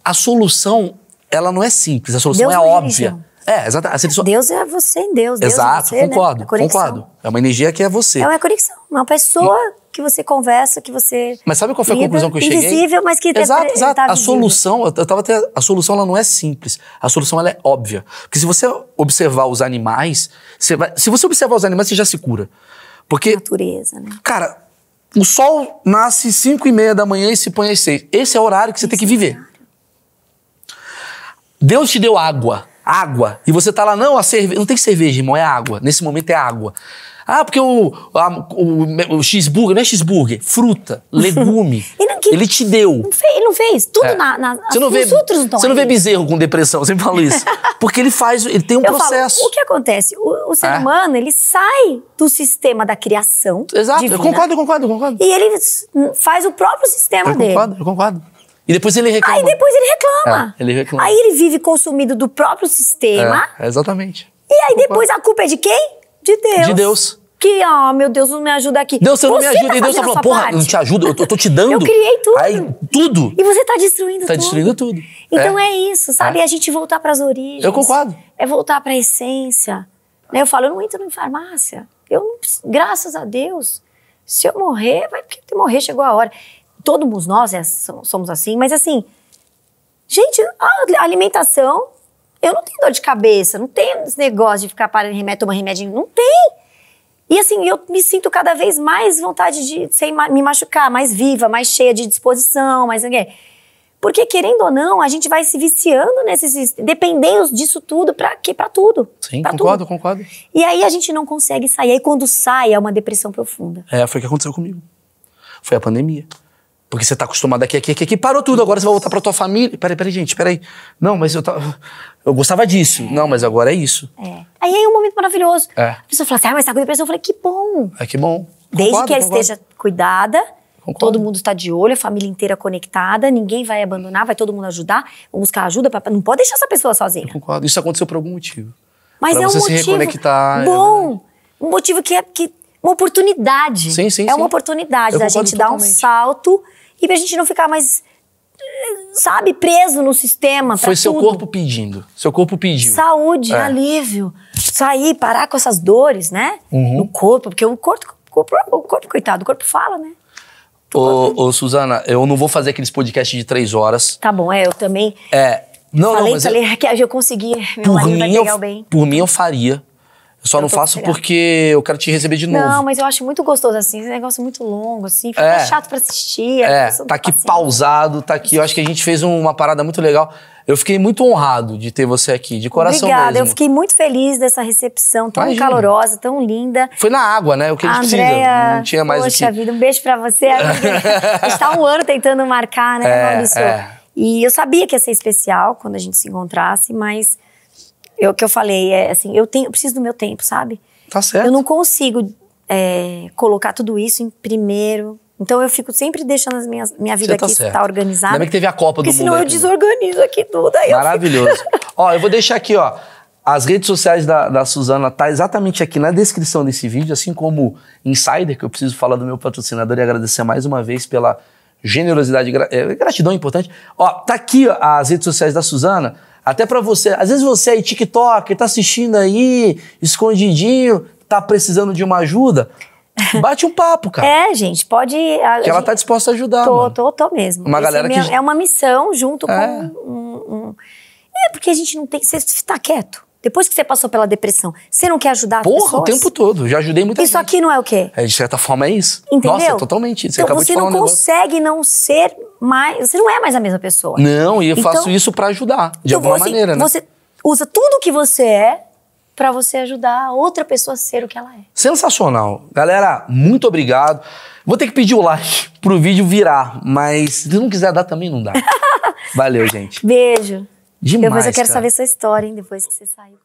a solução, ela não é simples, a solução Deus é, é óbvia. Religião. É, exatamente. Pessoa... Assim, Deus é você em Deus. Deus é Exato, né? é você, concordo, né? concordo. É uma energia que é você. É uma conexão, uma pessoa que você conversa, que você. Mas sabe qual foi a conclusão que eu cheguei? Invisível, mas que exato, tá- exato. Tá a solução, eu tava até, a solução ela não é simples. A solução ela é óbvia, porque se você observar os animais, você vai, se você observar os animais, você já se cura, porque natureza, né? Cara, o sol nasce às 5 e meia da manhã e se põe às 6. Esse é o horário que você Esse tem que é viver. Horário. Deus te deu água água. E você tá lá, não, a cerveja. Não tem cerveja, irmão, é água. Nesse momento é água. Ah, porque o, a, o, o cheeseburger, não é cheeseburger, fruta, legume. ele, que, ele, te deu. ele não fez. Tudo é. na, na, você não vê, outros não Você não vê bezerro com depressão, eu sempre falo isso. Porque ele faz, ele tem um eu processo. Falo, o que acontece? O, o ser é. humano, ele sai do sistema da criação. Exato, divina, eu concordo, eu concordo, eu concordo. E ele faz o próprio sistema eu dele. Eu concordo, eu concordo. E depois ele reclama. Aí depois ele reclama. É, ele reclama. Aí ele vive consumido do próprio sistema. É, é exatamente. E aí depois a culpa é de quem? De Deus. De Deus. Que, ó, oh, ah, meu Deus, não me ajuda aqui. Deus, você não me ajuda. Tá e Deus tá falando, porra, parte. não te ajuda, eu tô, eu tô, te dando. Eu criei tudo. Aí, tudo. E você tá destruindo tá tudo. Tá destruindo tudo. Então é, é isso, sabe? É. A gente voltar pras origens. Eu concordo. É voltar pra essência. Né? Eu falo, eu não entro em farmácia. Eu, não, graças a Deus, se eu morrer, vai porque morrer, chegou a hora todos nós é, somos assim, mas assim, gente, a alimentação, eu não tenho dor de cabeça, não tenho esse negócio de ficar parando remédio, tomando remédio, não tem. E assim, eu me sinto cada vez mais vontade de sem me machucar, mais viva, mais cheia de disposição, mais ninguém. Porque querendo ou não, a gente vai se viciando nesses dependendo disso tudo para quê? Para tudo. Sim, pra concordo, tudo. concordo. E aí a gente não consegue sair. Aí quando sai é uma depressão profunda. É, foi o que aconteceu comigo. Foi a pandemia. Porque você tá acostumado aqui, aqui, aqui, aqui, parou tudo, agora você vai voltar pra tua família. Peraí, peraí, gente, peraí. Não, mas eu tava. Eu gostava disso. É. Não, mas agora é isso. É. Aí é um momento maravilhoso. É. A pessoa fala assim, ah, mas tá com depressão. Eu falei, que bom. É que bom. Desde que ela concordo. esteja cuidada, concordo. todo mundo está de olho, a família inteira conectada, ninguém vai abandonar, vai todo mundo ajudar, vamos buscar ajuda. Pra... Não pode deixar essa pessoa sozinha. Eu concordo. Isso aconteceu por algum motivo. Mas pra é um você motivo. Se reconectar, é, né? bom. um motivo que é. Que uma oportunidade. Sim, sim, é uma oportunidade eu da gente totalmente. dar um salto e pra gente não ficar mais sabe, preso no sistema. Foi seu tudo. corpo pedindo. Seu corpo pediu. Saúde, é. alívio. Sair, parar com essas dores, né? Uhum. No corpo, porque o corpo, o corpo, o corpo, coitado, o corpo fala, né? ô, ô, Suzana, eu não vou fazer aqueles podcasts de três horas. Tá bom, é, eu também. É. Não, falei, não, mas falei, eu... Raquel, eu consegui. Meu por mim, vai pegar eu, bem. Por mim, eu faria só eu não faço porque eu quero te receber de novo. Não, mas eu acho muito gostoso, assim, esse negócio é muito longo, assim, fica é. chato pra assistir. É, tá aqui paciente. pausado, tá aqui. Eu acho que a gente fez uma parada muito legal. Eu fiquei muito honrado de ter você aqui, de coração Obrigada, mesmo. eu fiquei muito feliz dessa recepção tão Imagina. calorosa, tão linda. Foi na água, né? O que a, a gente Andrea, precisa. Não tinha mais poxa o que... vida, um beijo pra você, a gente tá um ano tentando marcar, né, é, Maurício? É. E eu sabia que ia ser especial quando a gente se encontrasse, mas eu que eu falei, é assim, eu tenho, eu preciso do meu tempo, sabe? Tá certo. Eu não consigo é, colocar tudo isso em primeiro. Então eu fico sempre deixando as minhas, minha vida tá aqui certo. tá organizada. Ainda bem que teve a Copa do Mundo. Porque senão eu desorganizo aqui tudo. Aí Maravilhoso. Eu fico... ó, eu vou deixar aqui, ó. As redes sociais da, da Suzana tá exatamente aqui na descrição desse vídeo, assim como Insider, que eu preciso falar do meu patrocinador e agradecer mais uma vez pela generosidade, é, gratidão é importante. Ó, tá aqui ó, as redes sociais da Suzana. Até para você, às vezes você aí, TikTok, tá assistindo aí, escondidinho, tá precisando de uma ajuda. Bate um papo, cara. É, gente, pode. A, que ela tá gente, tá disposta a ajudar. Tô, mano. tô, tô mesmo. Uma Esse galera é, que... é uma missão junto é. com um, um, É porque a gente não tem que estar tá quieto. Depois que você passou pela depressão, você não quer ajudar Porra, as pessoas? Porra, o tempo todo. Já ajudei muita isso gente. Isso aqui não é o quê? É, de certa forma é isso. Entendeu? Nossa, é totalmente. Você então, você não um consegue não ser mais... Você não é mais a mesma pessoa. Não, e eu então, faço isso para ajudar, de então alguma você, assim, maneira, né? Você usa tudo o que você é para você ajudar a outra pessoa a ser o que ela é. Sensacional. Galera, muito obrigado. Vou ter que pedir o like pro vídeo virar, mas se não quiser dar também não dá. Valeu, gente. Beijo. Demais. Depois eu quero cara. saber sua história, hein? Depois que você saiu.